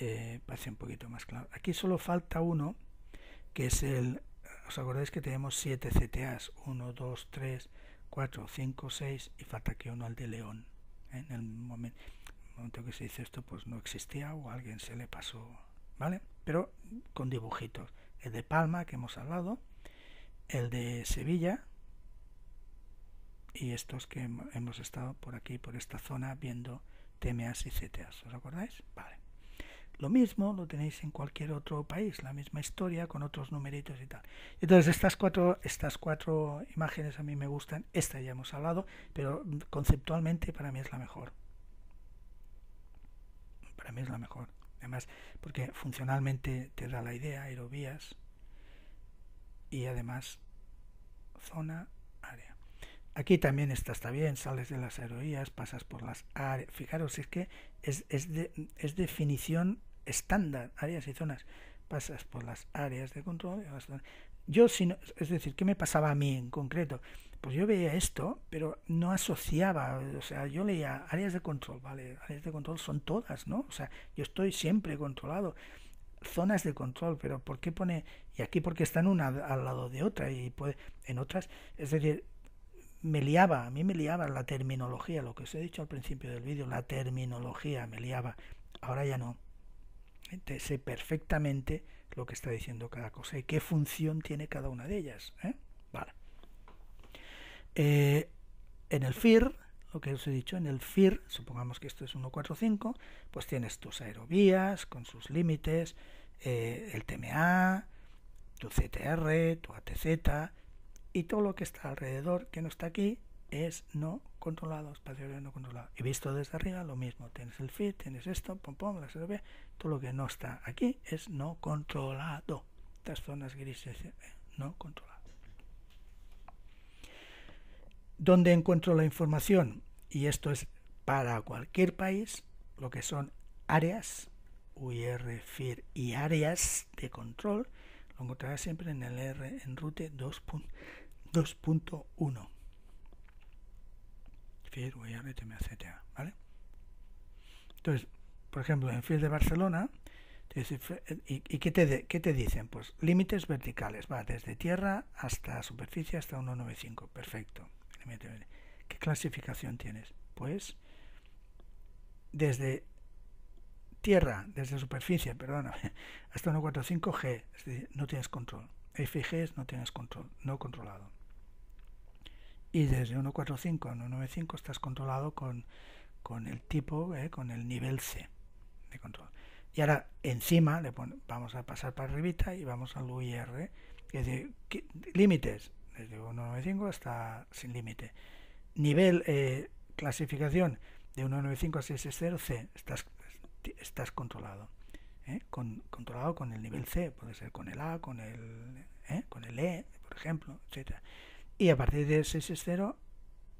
eh, parece un poquito más claro. Aquí solo falta uno, que es el, ¿os acordáis que tenemos 7 CTAs? 1, 2, 3, 4, 5, 6 y falta que uno al de León. ¿Eh? En el momento, que se dice esto, pues no existía o alguien se le pasó, ¿vale? Pero con dibujitos. El de Palma, que hemos hablado, el de Sevilla, y estos que hemos estado por aquí, por esta zona, viendo TMAs y CTAs. ¿Os acordáis? Vale. Lo mismo lo tenéis en cualquier otro país, la misma historia con otros numeritos y tal. Entonces, estas cuatro, estas cuatro imágenes a mí me gustan. Esta ya hemos hablado, pero conceptualmente para mí es la mejor. Para mí es la mejor. Además, porque funcionalmente te da la idea, aerovías y además zona Aquí también está, está bien, sales de las heroías, pasas por las áreas. Fijaros, es que es, es, es, definición estándar, áreas y zonas. Pasas por las áreas de control. Yo, si no, es decir, ¿qué me pasaba a mí en concreto? Pues yo veía esto, pero no asociaba, o sea, yo leía áreas de control, ¿vale? Áreas de control son todas, ¿no? O sea, yo estoy siempre controlado zonas de control, pero ¿por qué pone y aquí porque están una al lado de otra y puede, en otras, es decir, me liaba, a mí me liaba la terminología, lo que os he dicho al principio del vídeo, la terminología me liaba. Ahora ya no. sé perfectamente lo que está diciendo cada cosa y qué función tiene cada una de ellas. ¿eh? Vale. Eh, en el FIR, lo que os he dicho, en el FIR, supongamos que esto es 145, pues tienes tus aerovías con sus límites, eh, el TMA, tu CTR, tu ATZ, y todo lo que está alrededor, que no está aquí, es no controlado, espacio no controlado. Y visto desde arriba, lo mismo. Tienes el fit, tienes esto, pom, pom, la SRB, todo lo que no está aquí es no controlado. Estas zonas grises, eh, no controlado. ¿Dónde encuentro la información? Y esto es para cualquier país, lo que son áreas, UIR, FIR y áreas de control, lo encontrarás siempre en el R, en Route 2. 2.1. Fiel ¿vale? Entonces, por ejemplo, en Fiel de Barcelona, ¿y, qué, te dicen? Pues límites verticales, va desde tierra hasta superficie hasta 1.95, perfecto. ¿Qué clasificación tienes? Pues desde tierra, desde superficie, perdón, hasta 1.45G, es decir, no tienes control. es no tienes control, no controlado y desde 145 a 195 estás controlado con, con el tipo, eh, con el nivel C de control. Y ahora encima le vamos a pasar para arribita y vamos al UIR, que de límites, desde 195 hasta sin límite. Nivel eh, clasificación de 195 a 660 C, estás, estás controlado. Eh, controlado con el nivel C, puede ser con el A, con el, con el E, por ejemplo, etcétera y a partir de 6-0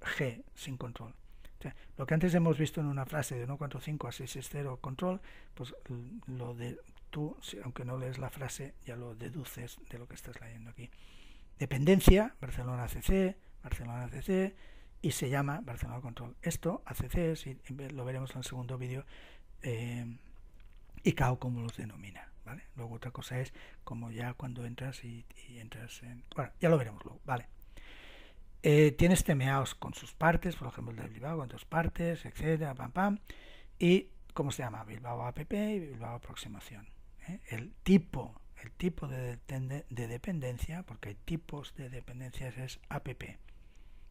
G sin control. lo que antes hemos visto en una frase de 145 a 6-0 control, pues mm, lo de tú, aunque no lees la frase, ya lo deduces de lo que estás leyendo aquí. Dependencia, Barcelona CC, Barcelona CC, y se llama Barcelona Control. Esto, ACC, lo veremos en el segundo vídeo, y eh, cao como los denomina. ¿vale? Luego otra cosa es como ya cuando entras y, y entras en... Bueno, ya lo veremos luego, ¿vale? Eh, tienes temeados con sus partes, por ejemplo el de Bilbao con dos partes, etcétera, pam, pam. Y, ¿cómo se llama? Bilbao APP y Bilbao Aproximación. ¿eh? El tipo, el tipo de, dependencia, porque hay tipos de dependencias, es APP.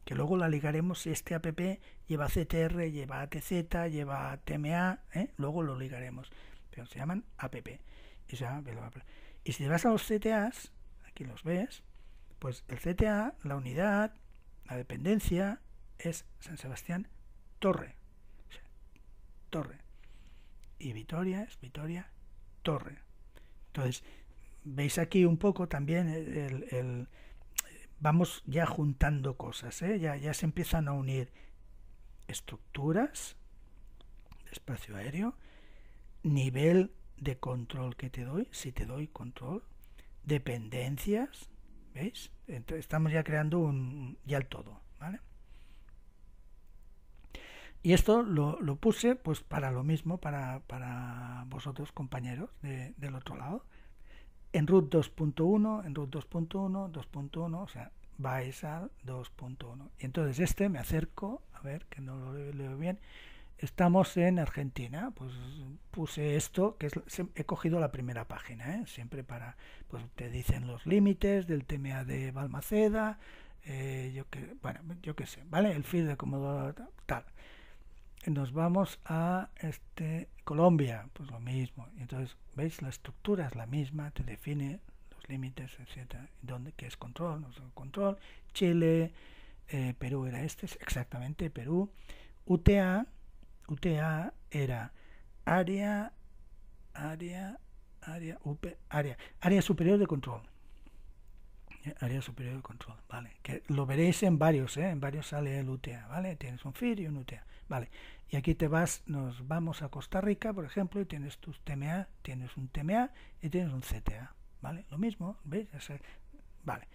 Que luego la ligaremos, si este APP lleva CTR, lleva ATZ, lleva TMA, ¿eh? luego lo ligaremos. Pero se llaman APP. Y, si vas a los CTAs, aquí los ves, pues el CTA, la unidad, la dependencia es San Sebastián Torre. torre. Y Vitoria es Vitoria Torre. Entonces, veis aquí un poco también el, vamos ya juntando cosas, ¿eh? ya, ya se empiezan a unir estructuras espacio aéreo, nivel de control que te doy, si te doy control, dependencias, ¿Veis? Entonces, estamos ya creando un, ya el todo, ¿vale? Y esto lo, puse pues para lo mismo, para, vosotros compañeros del otro lado. En root 2.1, en root 2.1, 2.1, o sea, vais al 2.1. Y entonces este me acerco, a ver que no lo leo bien, Estamos en Argentina, pues puse esto, que es, he cogido la primera página, ¿eh? siempre para, pues te dicen los límites del TMA de Balmaceda, eh, yo que, bueno, yo qué sé, ¿vale? El feed de Comodoro tal. Nos vamos a este Colombia, pues lo mismo. Entonces, ¿veis? La estructura es la misma, te define los límites, etcétera, dónde qué es control, no control, Chile, eh, Perú era este, exactamente Perú, UTA, UTA era área, área, área, área, área superior de control. Área superior de control, ¿vale? Que lo veréis en varios, ¿eh? En varios sale el UTA, ¿vale? Tienes un FIR y un UTA, ¿vale? Y aquí te vas, nos vamos a Costa Rica, por ejemplo, y tienes tus TMA, tienes un TMA y tienes un CTA, ¿vale? Lo mismo, ¿veis? vale.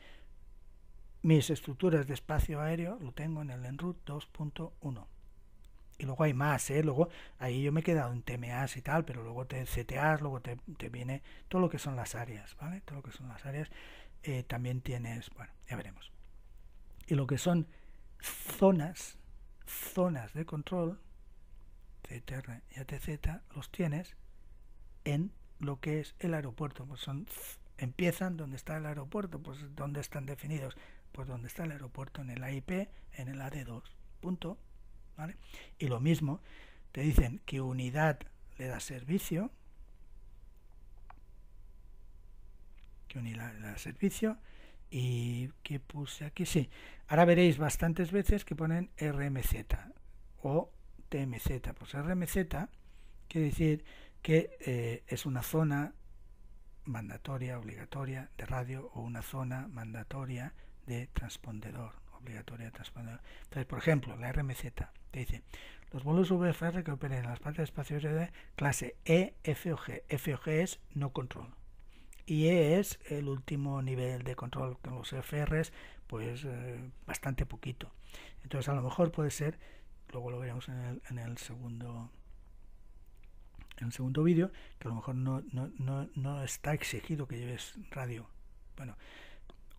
Mis estructuras de espacio aéreo lo tengo en el ENRUT 2.1 y luego hay más, ¿eh? Luego ahí yo me he quedado en TMAs y tal, pero luego te CTAs, luego te, viene todo lo que son las áreas, ¿vale? Todo lo que son las áreas. Eh, también tienes, bueno, ya veremos. Y lo que son zonas, zonas de control, CTR y ATZ, los tienes en lo que es el aeropuerto. Pues son, empiezan donde está el aeropuerto, pues donde están definidos, pues donde está el aeropuerto en el AIP, en el AD2. Punto. Y lo mismo, te dicen que unidad le da servicio, que unidad le da servicio, y que puse aquí, sí, ahora veréis bastantes veces que ponen RMZ o TMZ, pues RMZ quiere decir que eh, es una zona mandatoria, obligatoria de radio o una zona mandatoria de transpondedor obligatoria de transponder. Entonces, por ejemplo, la RMZ te dice, los vuelos VFR que operen en las partes espacios de clase E, F o G. F o G es no control. Y E es el último nivel de control con los FRs, pues eh, bastante poquito. Entonces, a lo mejor puede ser, luego lo veremos en el, segundo en el segundo vídeo, que a lo mejor no, no está exigido que lleves radio. Bueno,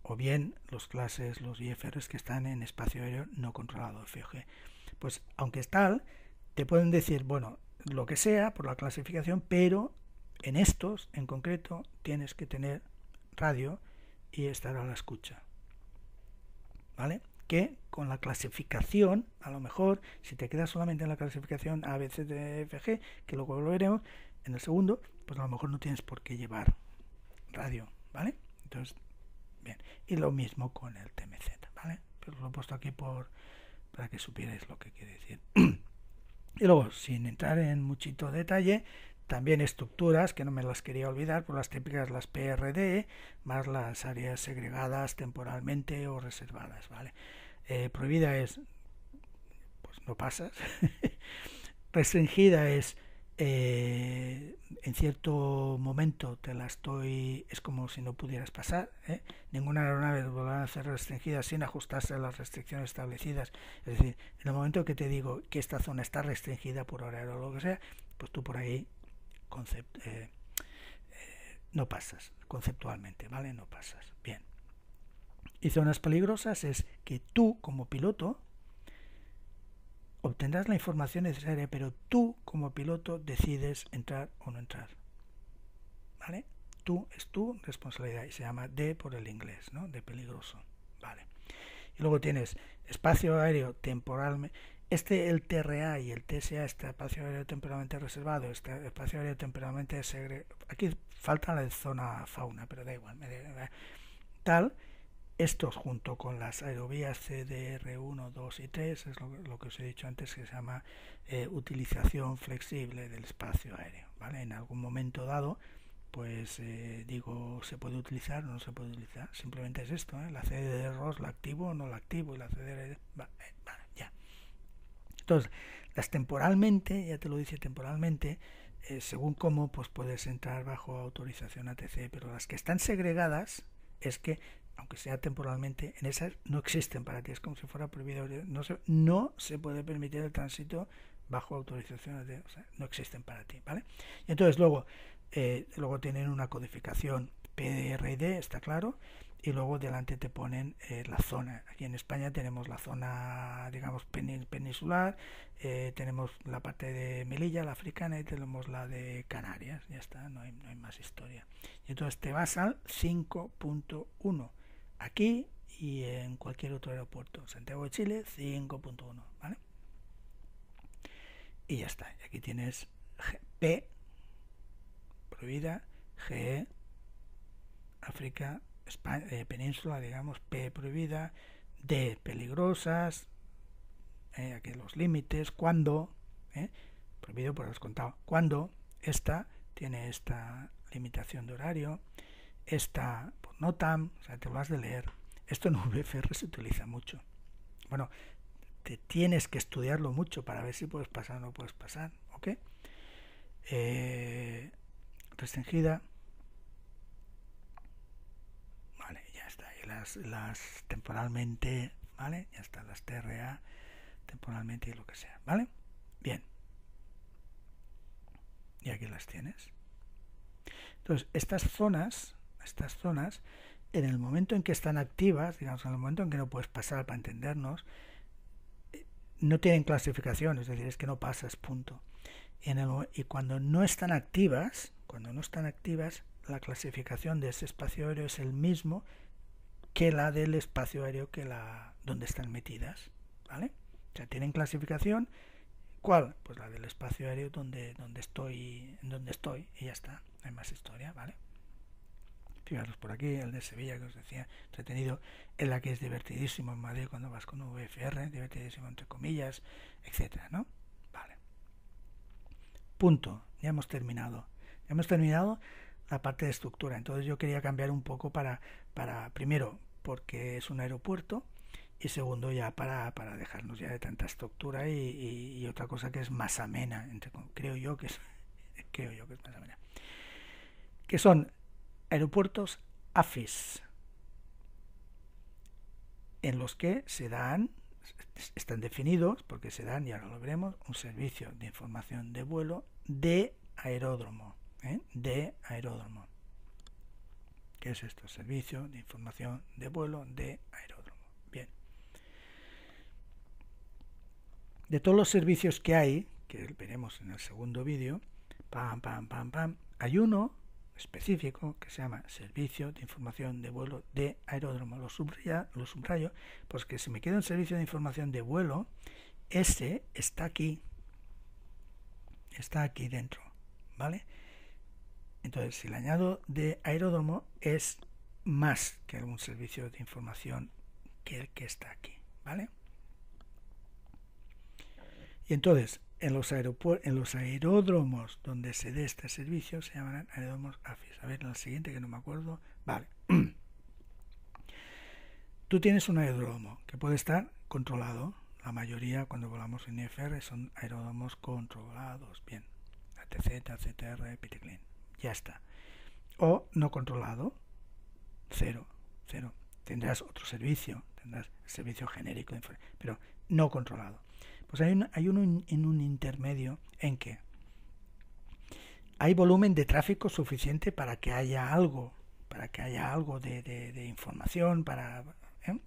o bien los clases, los IFRs que están en espacio aéreo no controlado, FG. Pues aunque es tal, te pueden decir, bueno, lo que sea por la clasificación, pero en estos en concreto tienes que tener radio y estar a la escucha. ¿Vale? Que con la clasificación, a lo mejor, si te quedas solamente en la clasificación ABCDFG, e, que luego lo veremos en el segundo, pues a lo mejor no tienes por qué llevar radio, ¿vale? Entonces, y lo mismo con el TMZ, ¿vale? Pero lo he puesto aquí por, para que supierais lo que quiere decir. y luego, sin entrar en muchito detalle, también estructuras, que no me las quería olvidar, por las típicas las PRD, más las áreas segregadas temporalmente o reservadas, ¿vale? Eh, prohibida es, pues no pasas. Restringida es, eh, en cierto momento te la estoy, es como si no pudieras pasar. ¿eh? Ninguna aeronave a ser restringida sin ajustarse a las restricciones establecidas. Es decir, en el momento que te digo que esta zona está restringida por horario o lo que sea, pues tú por ahí eh, no pasas, conceptualmente, ¿vale? No pasas. Bien. Y zonas peligrosas es que tú como piloto obtendrás la información necesaria, pero tú como piloto decides entrar o no entrar. ¿Vale? Tú es tu responsabilidad y se llama D por el inglés, ¿no? De peligroso. Vale. Y luego tienes espacio aéreo temporal. Este, el TRA y el TSA, este espacio aéreo temporalmente reservado, este espacio aéreo temporalmente segre, Aquí falta la zona fauna, pero da igual. Tal estos junto con las aerovías CDR1, 2 y 3 es lo, que os he dicho antes que se llama eh, utilización flexible del espacio aéreo. ¿vale? En algún momento dado, pues eh, digo, ¿se puede utilizar o no se puede utilizar? Simplemente es esto, ¿eh? la CDR2 la activo o no la activo y la CDR... Eh, ya. Entonces, las temporalmente, ya te lo dice temporalmente, según cómo, pues puedes entrar bajo autorización ATC, pero las que están segregadas es que aunque sea temporalmente, en esas no existen para ti, es como si fuera prohibido. No se, no se puede permitir el tránsito bajo autorización no existen para ti, ¿vale? Y entonces luego, eh, luego tienen una codificación PDRD, está claro, y luego delante te ponen eh, la zona. Aquí en España tenemos la zona, digamos, peninsular, eh, tenemos la parte de Melilla, la africana, y tenemos la de Canarias, ya está, no hay, no hay más historia. Y entonces te vas al 5.1 aquí y en cualquier otro aeropuerto. Santiago de Chile 5.1, Y ya está. aquí tienes P prohibida, G, África, España, eh, península, digamos, P prohibida, D peligrosas, eh, aquí los límites, cuando, ¿eh? prohibido por pues, los contados cuando, esta tiene esta limitación de horario, esta no o sea, te lo has de leer. Esto en VFR se utiliza mucho. Bueno, te tienes que estudiarlo mucho para ver si puedes pasar o no puedes pasar, ¿ok? Eh, restringida. Vale, ya está. Y las, las temporalmente, ¿vale? Ya está, las TRA, temporalmente y lo que sea, ¿vale? Bien. Y aquí las tienes. Entonces, estas zonas estas zonas, en el momento en que están activas, digamos, en el momento en que no puedes pasar para entendernos, eh, no tienen clasificación, es decir, es que no pasas, punto. Y, cuando no están activas, cuando no están activas, la clasificación de ese espacio aéreo es el mismo que la del espacio aéreo que la donde están metidas, ¿vale? O sea, tienen clasificación, ¿cuál? Pues la del espacio aéreo donde donde estoy, donde estoy y ya está, no hay más historia, ¿vale? fijaros por aquí, el de Sevilla que os decía, entretenido, en la que es divertidísimo en Madrid cuando vas con VFR, divertidísimo entre comillas, etcétera, ¿no? Vale. Punto, ya hemos terminado. Ya hemos terminado la parte de estructura. Entonces yo quería cambiar un poco para, para primero, porque es un aeropuerto, y segundo ya para, dejarnos ya de tanta estructura y, otra cosa que es más amena creo yo que es creo yo que es más amena que son aeropuertos AFIS, e en los que se dan, están definidos, porque se dan, y ahora lo veremos, un servicio de información de vuelo de aeródromo. ¿eh? De aeródromo. ¿Qué es esto? Servicio de información de vuelo de aeródromo. Bien. De todos los servicios que hay, que veremos en el segundo vídeo, pam, pam, pam, pam, hay uno específico que se llama Servicio de Información de Vuelo de Aeródromo. Lo, subrayo, pues que si me queda un servicio de información de vuelo, ese está aquí. Está aquí dentro, ¿vale? Entonces, si le añado de aeródromo, es más que algún servicio de información que el que está aquí, ¿vale? Y entonces, en los, en los aeródromos donde se dé este servicio se llamarán aeródromos AFIS. A ver, la siguiente que no me acuerdo. Vale. Tú tienes un aeródromo que puede estar controlado. La mayoría cuando volamos en IFR son aeródromos controlados. Bien. ATZ, ACTR, PITECLIN. Ya está. O no controlado. Cero. Cero. Tendrás otro servicio. Tendrás servicio genérico. Pero no controlado hay, hay un, en un intermedio en que hay volumen de tráfico suficiente para que haya algo, para que haya algo de, información, para, ¿eh?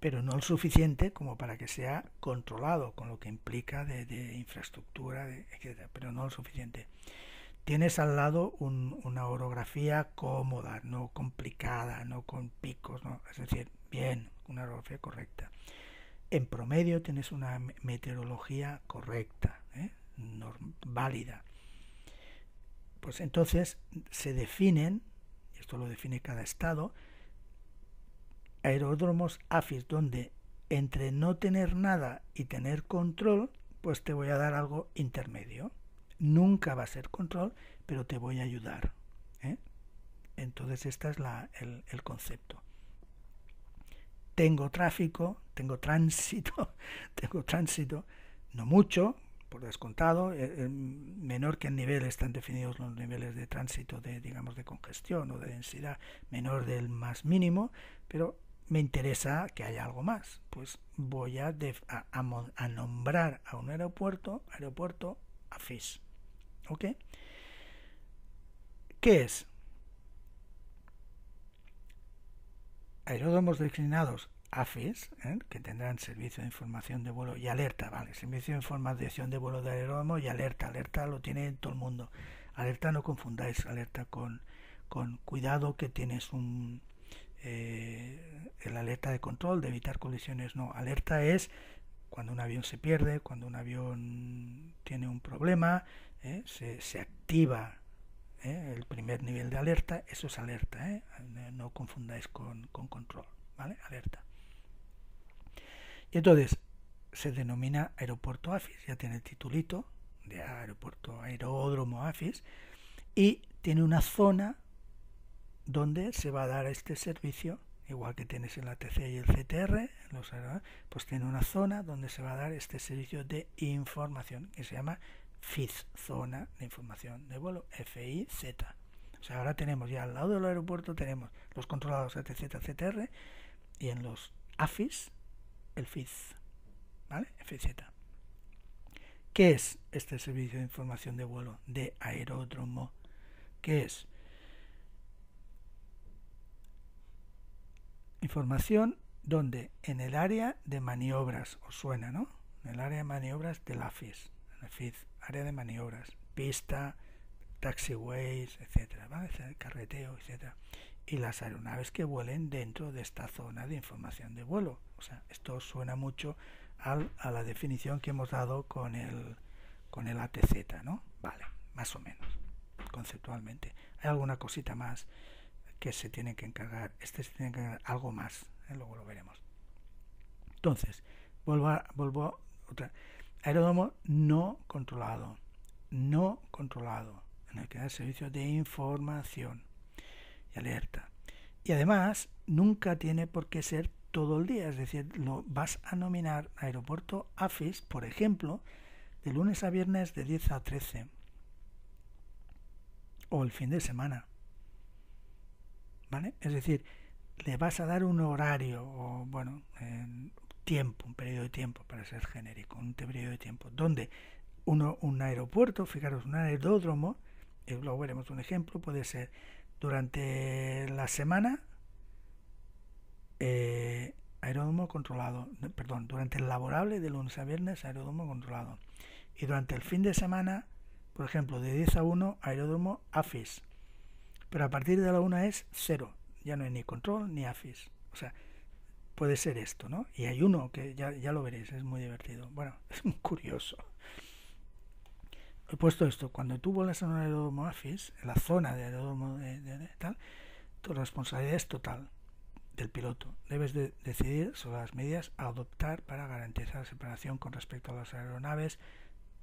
pero no el suficiente como para que sea controlado, con lo que implica de, infraestructura, etcétera, pero no el suficiente. Tienes al lado una orografía cómoda, no complicada, no con picos, es decir, bien, una orografía correcta en promedio tienes una meteorología correcta, ¿eh? válida. Pues entonces se definen, esto lo define cada estado, aeródromos AFIS, donde entre no tener nada y tener control, pues te voy a dar algo intermedio. Nunca va a ser control, pero te voy a ayudar. ¿eh? Entonces este es el concepto tengo tráfico, tengo tránsito, tengo tránsito, no mucho, por descontado, eh, eh, menor que el nivel están definidos los niveles de tránsito de, digamos, de congestión o de densidad, menor del más mínimo, pero me interesa que haya algo más. Pues voy a, nombrar a un aeropuerto, aeropuerto AFIS. ¿Ok? ¿Qué es? aeródromos designados AFIS, ¿eh? que tendrán servicio de información de vuelo y alerta, ¿vale? Servicio de información de vuelo de aeródromo y alerta, alerta lo tiene todo el mundo. Alerta no confundáis, alerta con, con cuidado que tienes un... Eh, el alerta de control, de evitar colisiones, no. Alerta es cuando un avión se pierde, cuando un avión tiene un problema, ¿eh? se, se activa ¿eh? el primer nivel de alerta, eso es alerta, ¿eh? Eh, no confundáis con, control, ¿vale? Alerta. Y entonces se denomina aeropuerto AFIS, ya tiene el titulito de aeropuerto aeródromo AFIS y tiene una zona donde se va a dar este servicio, igual que tienes el ATC y el CTR, pues tiene una zona donde se va a dar este servicio de información que se llama FIZ, Zona de Información de Vuelo, FIZ. O sea, ahora tenemos ya al lado del aeropuerto, tenemos los controlados ATZ, e CTR y en los AFIS, el FIZ, ¿vale? FIZ. ¿Qué es este servicio de información de vuelo de aeródromo? ¿Qué es? Información donde en el área de maniobras, os suena, ¿no? En el área de maniobras del AFIS, en el FIZ área de maniobras, pista, taxiways, etcétera, carreteo, etcétera, y las aeronaves que vuelen dentro de esta zona de información de vuelo. O sea, esto suena mucho a la definición que hemos dado con el con el ATZ, ¿no? Vale, más o menos, conceptualmente. Hay alguna cosita más que se tiene que encargar. Este se tiene que algo más, ¿eh? luego lo veremos. Entonces, vuelvo vuelvo a otra aeródromo no controlado, no controlado, en el que da servicios de información y alerta. Y además, nunca tiene por qué ser todo el día, es decir, lo vas a nominar aeropuerto AFIS, e por ejemplo, de lunes a viernes de 10 a 13, o el fin de semana. ¿Vale? Es decir, le vas a dar un horario, o bueno, tiempo, un periodo de tiempo, para ser genérico, un periodo de tiempo, donde uno, un aeropuerto, fijaros, un aeródromo, eh, luego veremos un ejemplo, puede ser durante la semana, eh, aeródromo controlado, perdón, durante el laborable de lunes a viernes, aeródromo controlado. Y durante el fin de semana, por ejemplo, de 10 a 1, aeródromo AFIS. Pero a partir de la 1 es cero, ya no hay ni control ni AFIS. O sea, puede ser esto, ¿no? Y hay uno que ya, ya lo veréis, es muy divertido. Bueno, es muy curioso. He puesto esto, cuando tú vuelas a un aeródromo AFIS, en la zona de aeródromo de, tal, tu responsabilidad es total del piloto. Debes decidir sobre las medidas a adoptar para garantizar la separación con respecto a las aeronaves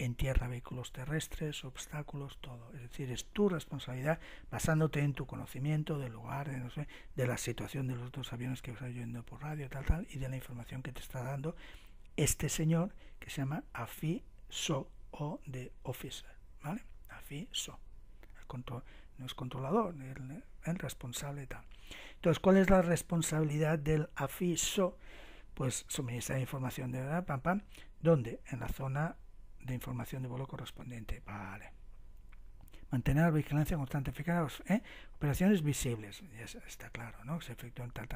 en tierra, vehículos terrestres, obstáculos, todo. Es decir, es tu responsabilidad basándote en tu conocimiento del lugar, de, la situación de los otros aviones que estás oyendo por radio, tal, tal, y de la información que te está dando este señor que se llama Afi So o de Officer, ¿vale? Afi So. El control, no es controlador, el, el responsable tal. Entonces, ¿cuál es la responsabilidad del AFISO? Pues suministrar información de verdad, pam, pam, ¿dónde? en la zona información de vuelo correspondiente. Vale. Mantener vigilancia constante. Fijaros, ¿eh? operaciones visibles, está claro, ¿no? Se efectúan tal,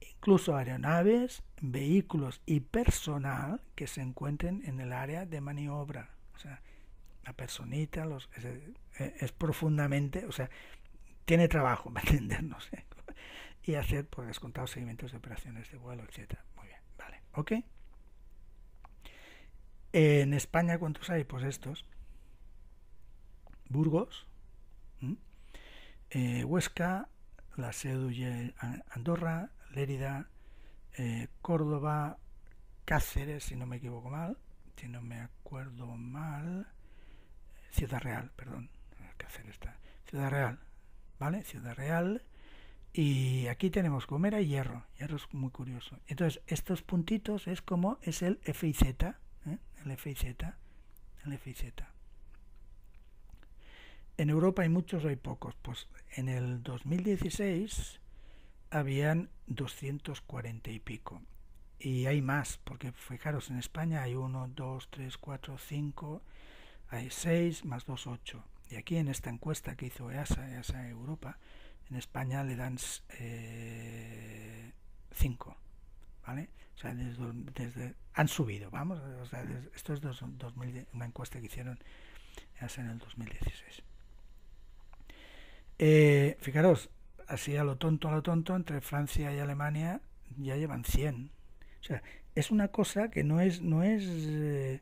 Incluso aeronaves, vehículos y personal que se encuentren en el área de maniobra. O sea, la personita los, es, eh, profundamente, o sea, tiene trabajo para entendernos y hacer por pues, descontado seguimientos de operaciones de vuelo, etcétera. Muy bien, vale, ok. En España, ¿cuántos hay? Pues estos. Burgos, eh, Huesca, la Seduye Andorra, Lérida, eh, Córdoba, Cáceres, si no me equivoco mal, si no me acuerdo mal, Ciudad Real, perdón, Cáceres está, Ciudad Real, ¿vale? Ciudad Real, y aquí tenemos Gomera y Hierro, Hierro es muy curioso. Entonces, estos puntitos es como es el f z el F y Z, En Europa hay muchos o hay pocos. Pues en el 2016 habían 240 y pico. Y hay más, porque fijaros, en España hay 1, 2, 3, 4, 5, hay 6, más 2, 8. Y aquí en esta encuesta que hizo EASA, EASA Europa, en España le dan eh, 5. ¿vale? O sea, desde, han subido, vamos, o sea, esto es una encuesta que hicieron hace en el 2016. Eh, fijaros, así a lo tonto, a lo tonto, entre Francia y Alemania ya llevan 100. O sea, es una cosa que no es, no es eh,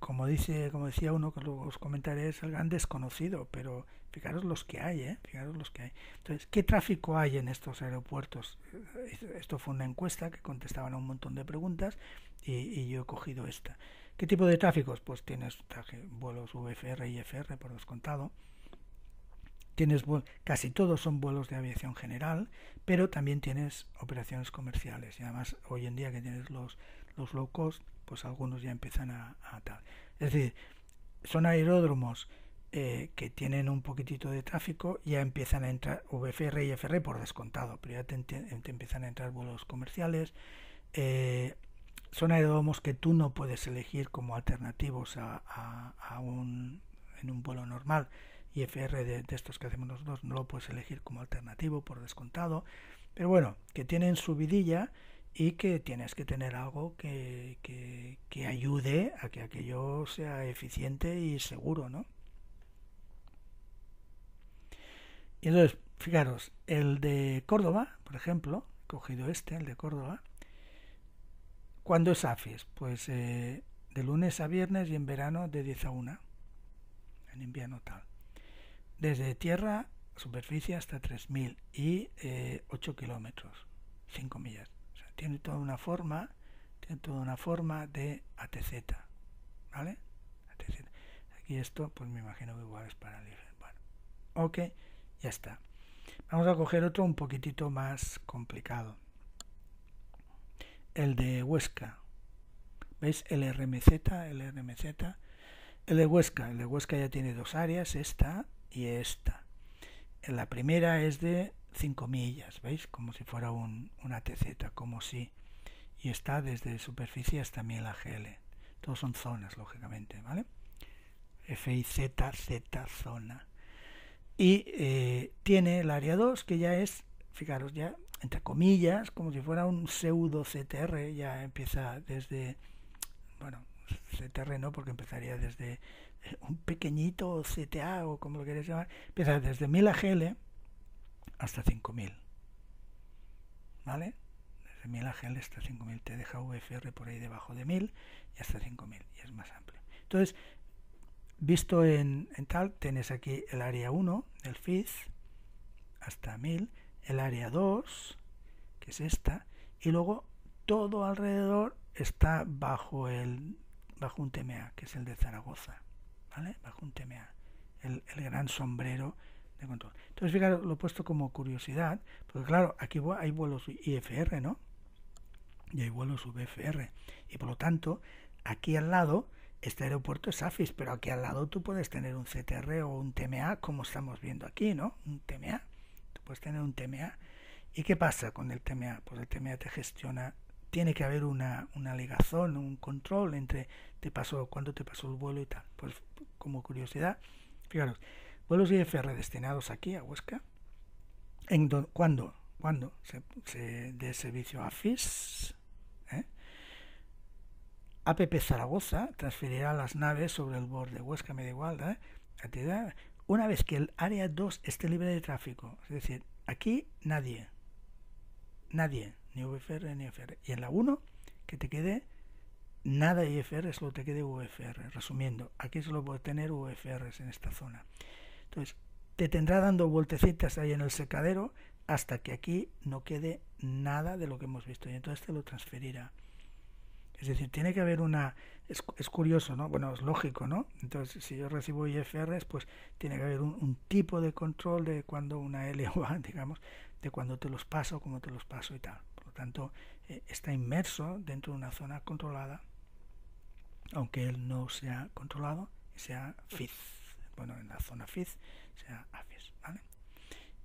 como dice, como decía uno que luego os comentaré, es desconocido, pero Fijaros los que hay, ¿eh? Fijaros los que hay. Entonces, ¿qué tráfico hay en estos aeropuertos? Esto fue una encuesta que contestaban a un montón de preguntas y, yo he cogido esta. ¿Qué tipo de tráficos? Pues tienes vuelos VFR y IFR por descontado. Tienes casi todos son vuelos de aviación general, pero también tienes operaciones comerciales. Y además, hoy en día que tienes los, los low cost, pues algunos ya empiezan a, a tal. Es decir, son aeródromos eh, que tienen un poquitito de tráfico, ya empiezan a entrar VFR y FR por descontado, pero ya te, empiezan a entrar vuelos comerciales. Eh, son aeródromos que tú no puedes elegir como alternativos a, un, en un vuelo normal. y de, de estos que hacemos nosotros no lo puedes elegir como alternativo por descontado. Pero bueno, que tienen su vidilla y que tienes que tener algo que, que, que ayude a que aquello sea eficiente y seguro, ¿no? Y entonces, fijaros, el de Córdoba, por ejemplo, he cogido este, el de Córdoba, ¿cuándo es AFIS? Pues eh, de lunes a viernes y en verano de 10 a 1, en invierno tal. Desde tierra, superficie hasta 3.000 y 8 eh, kilómetros, 5 millas. O sea, tiene toda una forma, tiene toda una forma de ATZ, ¿vale? Aquí esto, pues me imagino que igual es para el Bueno, ok. Ya está. Vamos a coger otro un poquitito más complicado. El de Huesca. ¿Veis? el Rmz, El de Huesca. El de Huesca ya tiene dos áreas, esta y esta. La primera es de 5 millas, ¿veis? Como si fuera una TZ, como si. Y está desde superficie hasta miel AGL. Todos son zonas, lógicamente, ¿vale? F y Z, Z, zona. Y eh, tiene el área 2, que ya es, fijaros, ya entre comillas, como si fuera un pseudo CTR, ya empieza desde, bueno, CTR no, porque empezaría desde eh, un pequeñito CTA o como lo quieras llamar, empieza desde 1000 AGL hasta 5000. ¿Vale? Desde 1000 AGL hasta 5000, te deja VFR por ahí debajo de 1000 y hasta 5000, y es más amplio. Entonces, Visto en, tal, tienes aquí el área 1 del FIZ, hasta 1000, el área 2, que es esta, y luego todo alrededor está bajo, el, bajo un TMA, que es el de Zaragoza, ¿vale? Bajo un TMA, el, el gran sombrero de control. Entonces, fijaros, lo he puesto como curiosidad, porque claro, aquí hay vuelos IFR, ¿no? Y hay vuelos VFR, y por lo tanto, aquí al lado este aeropuerto es AFIS, pero aquí al lado tú puedes tener un CTR o un TMA, como estamos viendo aquí, ¿no? Un TMA. Tú puedes tener un TMA. ¿Y qué pasa con el TMA? Pues el TMA te gestiona. Tiene que haber una, una ligazón, un control entre te pasó, cuándo te pasó el vuelo y tal. Pues como curiosidad, fijaros, vuelos IFR destinados aquí a Huesca, en ¿cuándo? ¿Cuándo se, dé servicio a AFIS. APP Zaragoza transferirá las naves sobre el borde Huesca Medigualda ¿eh? una vez que el área 2 esté libre de tráfico. Es decir, aquí nadie. Nadie. Ni UFR ni UFR. Y en la 1, que te quede nada IFR, solo te quede UFR Resumiendo, aquí solo puede tener UFR en esta zona. Entonces, te tendrá dando vueltecitas ahí en el secadero hasta que aquí no quede nada de lo que hemos visto. Y entonces te lo transferirá. Es decir, tiene que haber una... Es, curioso, ¿no? Bueno, es lógico, ¿no? Entonces, si yo recibo IFRs, pues tiene que haber un, tipo de control de cuando una LOA, digamos, de cuando te los paso, cómo te los paso y tal. Por lo tanto, eh, está inmerso dentro de una zona controlada, aunque él no sea controlado, sea FIZ. Bueno, en la zona FIZ, sea AFIS, ¿vale?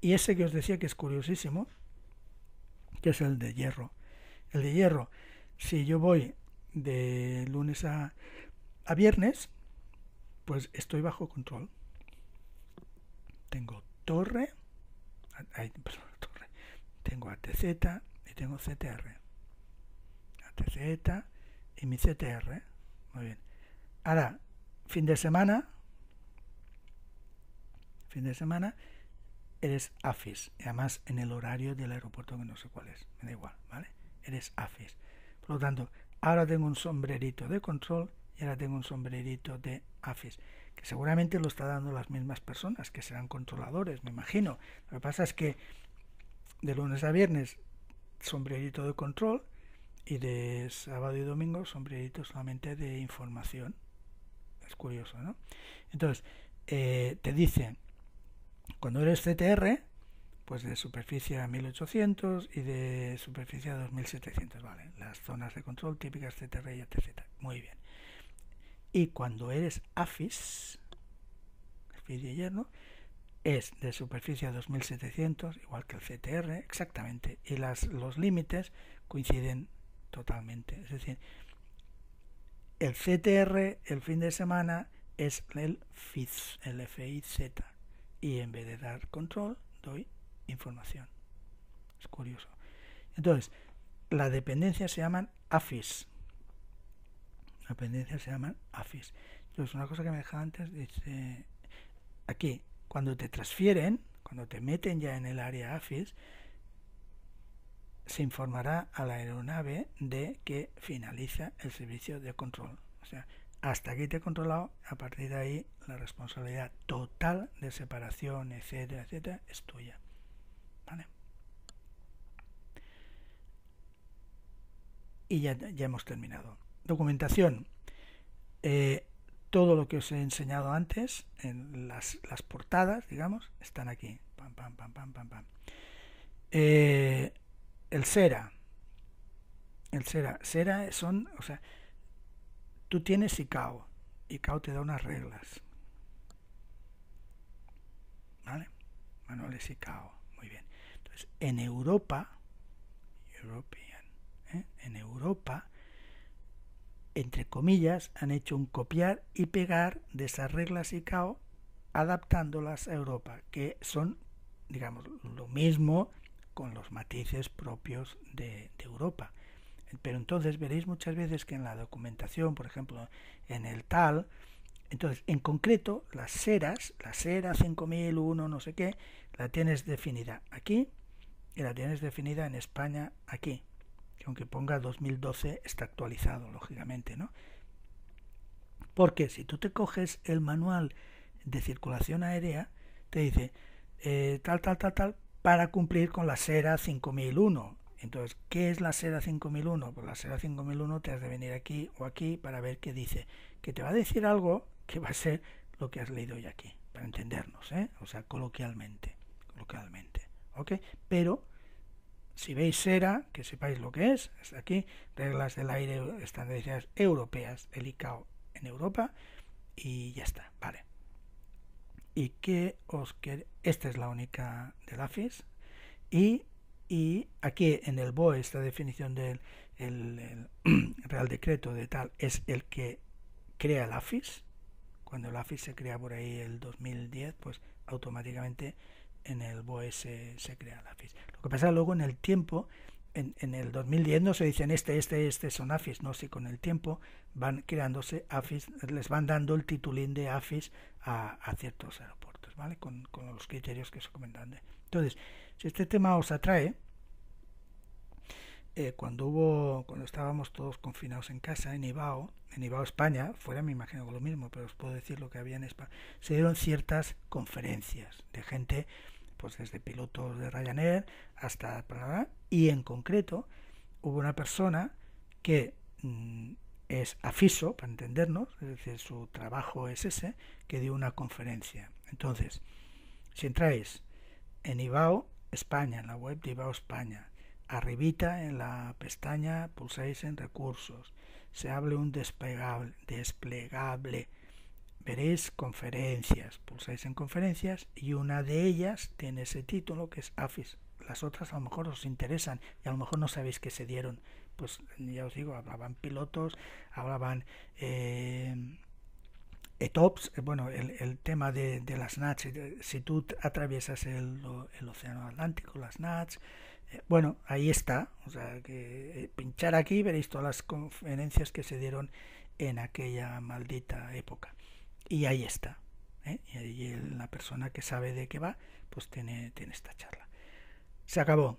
Y ese que os decía que es curiosísimo, que es el de hierro. El de hierro, si yo voy de lunes a, a viernes, pues estoy bajo control. Tengo torre, torre, tengo ATZ y tengo CTR. ATZ y mi CTR. Muy bien. Ahora, fin de semana, fin de semana, eres AFIS. Y además en el horario del aeropuerto que no sé cuál es. Me da igual, ¿vale? Eres AFIS. Por lo tanto, ahora tengo un sombrerito de control y ahora tengo un sombrerito de AFIS, que seguramente lo está dando las mismas personas, que serán controladores, me imagino. Lo que pasa es que de lunes a viernes sombrerito de control y de sábado y domingo sombrerito solamente de información. Es curioso, ¿no? Entonces, eh, te dicen, cuando eres CTR, pues de superficie a 1800 y de superficie a 2700, ¿vale? Las zonas de control típicas, CTR y etc. Muy bien. Y cuando eres AFIS, perfil de hierro, es de superficie a 2700, igual que el CTR, exactamente. Y las, los límites coinciden totalmente. Es decir, el CTR el fin de semana es el FIZ, el FIZ. Y en vez de dar control, doy información. Es curioso. Entonces, las dependencias se llaman AFIS. Las dependencias se llaman AFIS. Entonces, una cosa que me dejaba antes, dice, aquí, cuando te transfieren, cuando te meten ya en el área AFIS, se informará a la aeronave de que finaliza el servicio de control. O sea, hasta aquí te he controlado, a partir de ahí la responsabilidad total de separación, etcétera, etcétera, es tuya. y ya, hemos terminado. Documentación. Eh, todo lo que os he enseñado antes, en las, portadas, digamos, están aquí. Pam, pam, pam, pam, pam, pam. el eh, Cera. El sera Cera son, o sea, tú tienes ICAO. ICAO te da unas reglas. ¿Vale? y ICAO. Muy bien. Entonces, en Europa, Europa ¿eh? en Europa, entre comillas, han hecho un copiar y pegar de esas reglas ICAO adaptándolas a Europa, que son, digamos, lo mismo con los matices propios de, de Europa. Pero entonces veréis muchas veces que en la documentación, por ejemplo, en el tal, entonces, en concreto, las seras, la sera 5001, no sé qué, la tienes definida aquí y la tienes definida en España aquí que aunque ponga 2012 está actualizado, lógicamente, ¿no? Porque si tú te coges el manual de circulación aérea, te dice eh, tal, tal, tal, tal, para cumplir con la SERA 5001. Entonces, ¿qué es la SERA 5001? Pues la SERA 5001 te has de venir aquí o aquí para ver qué dice. Que te va a decir algo que va a ser lo que has leído hoy aquí, para entendernos, ¿eh? O sea, coloquialmente, coloquialmente, ¿ok? Pero si veis SERA, que sepáis lo que es, aquí, reglas del aire estandarizadas europeas, el ICAO en Europa, y ya está, vale. Y que os quiere, Esta es la única del AFIS, y, aquí en el BOE, esta definición del Real Decreto de tal, es el que crea el AFIS, cuando el AFIS se crea por ahí el 2010, pues automáticamente en el BOE se, se crea el AFIS. Lo que pasa luego en el tiempo, en, en, el 2010 no se dicen este, este, este son AFIS, no, si con el tiempo van creándose AFIS, les van dando el titulín de AFIS a, ciertos aeropuertos, ¿vale? Con, los criterios que se comentan. Entonces, si este tema os atrae, eh, cuando hubo, cuando estábamos todos confinados en casa, en Ibao, en Ibao España, fuera me imagino lo mismo, pero os puedo decir lo que había en España, se dieron ciertas conferencias de gente pues desde pilotos de Ryanair hasta... Y en concreto hubo una persona que mm, es afiso, para entendernos, es decir, su trabajo es ese, que dio una conferencia. Entonces, si entráis en IBAO España, en la web de IBAO España, arribita en la pestaña pulsáis en recursos, se hable un desplegable, desplegable veréis conferencias, pulsáis en conferencias y una de ellas tiene ese título que es AFIS. Las otras a lo mejor os interesan y a lo mejor no sabéis que se dieron. Pues ya os digo, hablaban pilotos, hablaban ETOPS, eh, e eh, bueno, el, tema de, las NATS, si tú atraviesas el, Océano Atlántico, las NATS, eh, bueno, ahí está, o sea, que pinchar aquí veréis todas las conferencias que se dieron en aquella maldita época. Y ahí está. ¿eh? Y ahí la persona que sabe de qué va, pues tiene, esta charla. Se acabó.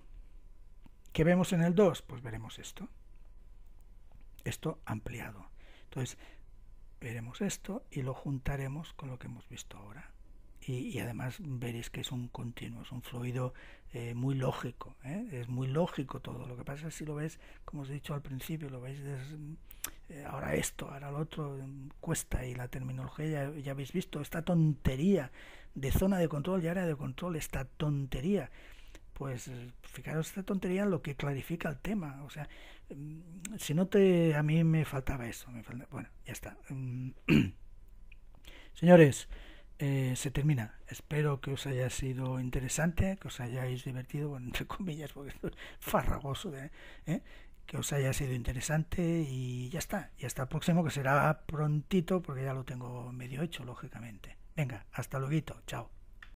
¿Qué vemos en el 2? Pues veremos esto. Esto ampliado. Entonces, veremos esto y lo juntaremos con lo que hemos visto ahora. Y, además veréis que es un continuo, es un fluido eh, muy lógico. ¿eh? Es muy lógico todo. Lo que pasa es si lo ves, como os he dicho al principio, lo veis eh, ahora esto, ahora lo otro, em, cuesta y la terminología, ya, habéis visto, esta tontería de zona de control y área de control, esta tontería. Pues eh, fijaros esta tontería lo que clarifica el tema. O sea, em, si no te... A mí me faltaba eso. bueno, ya está. Em, señores, eh, se termina. Espero que os haya sido interesante, que os hayáis divertido, entre comillas, porque esto es farragoso. De, ¿eh? que os haya sido interesante y ya está. Y hasta el próximo que será prontito porque ya lo tengo medio hecho, lógicamente. Venga, hasta luego, chao.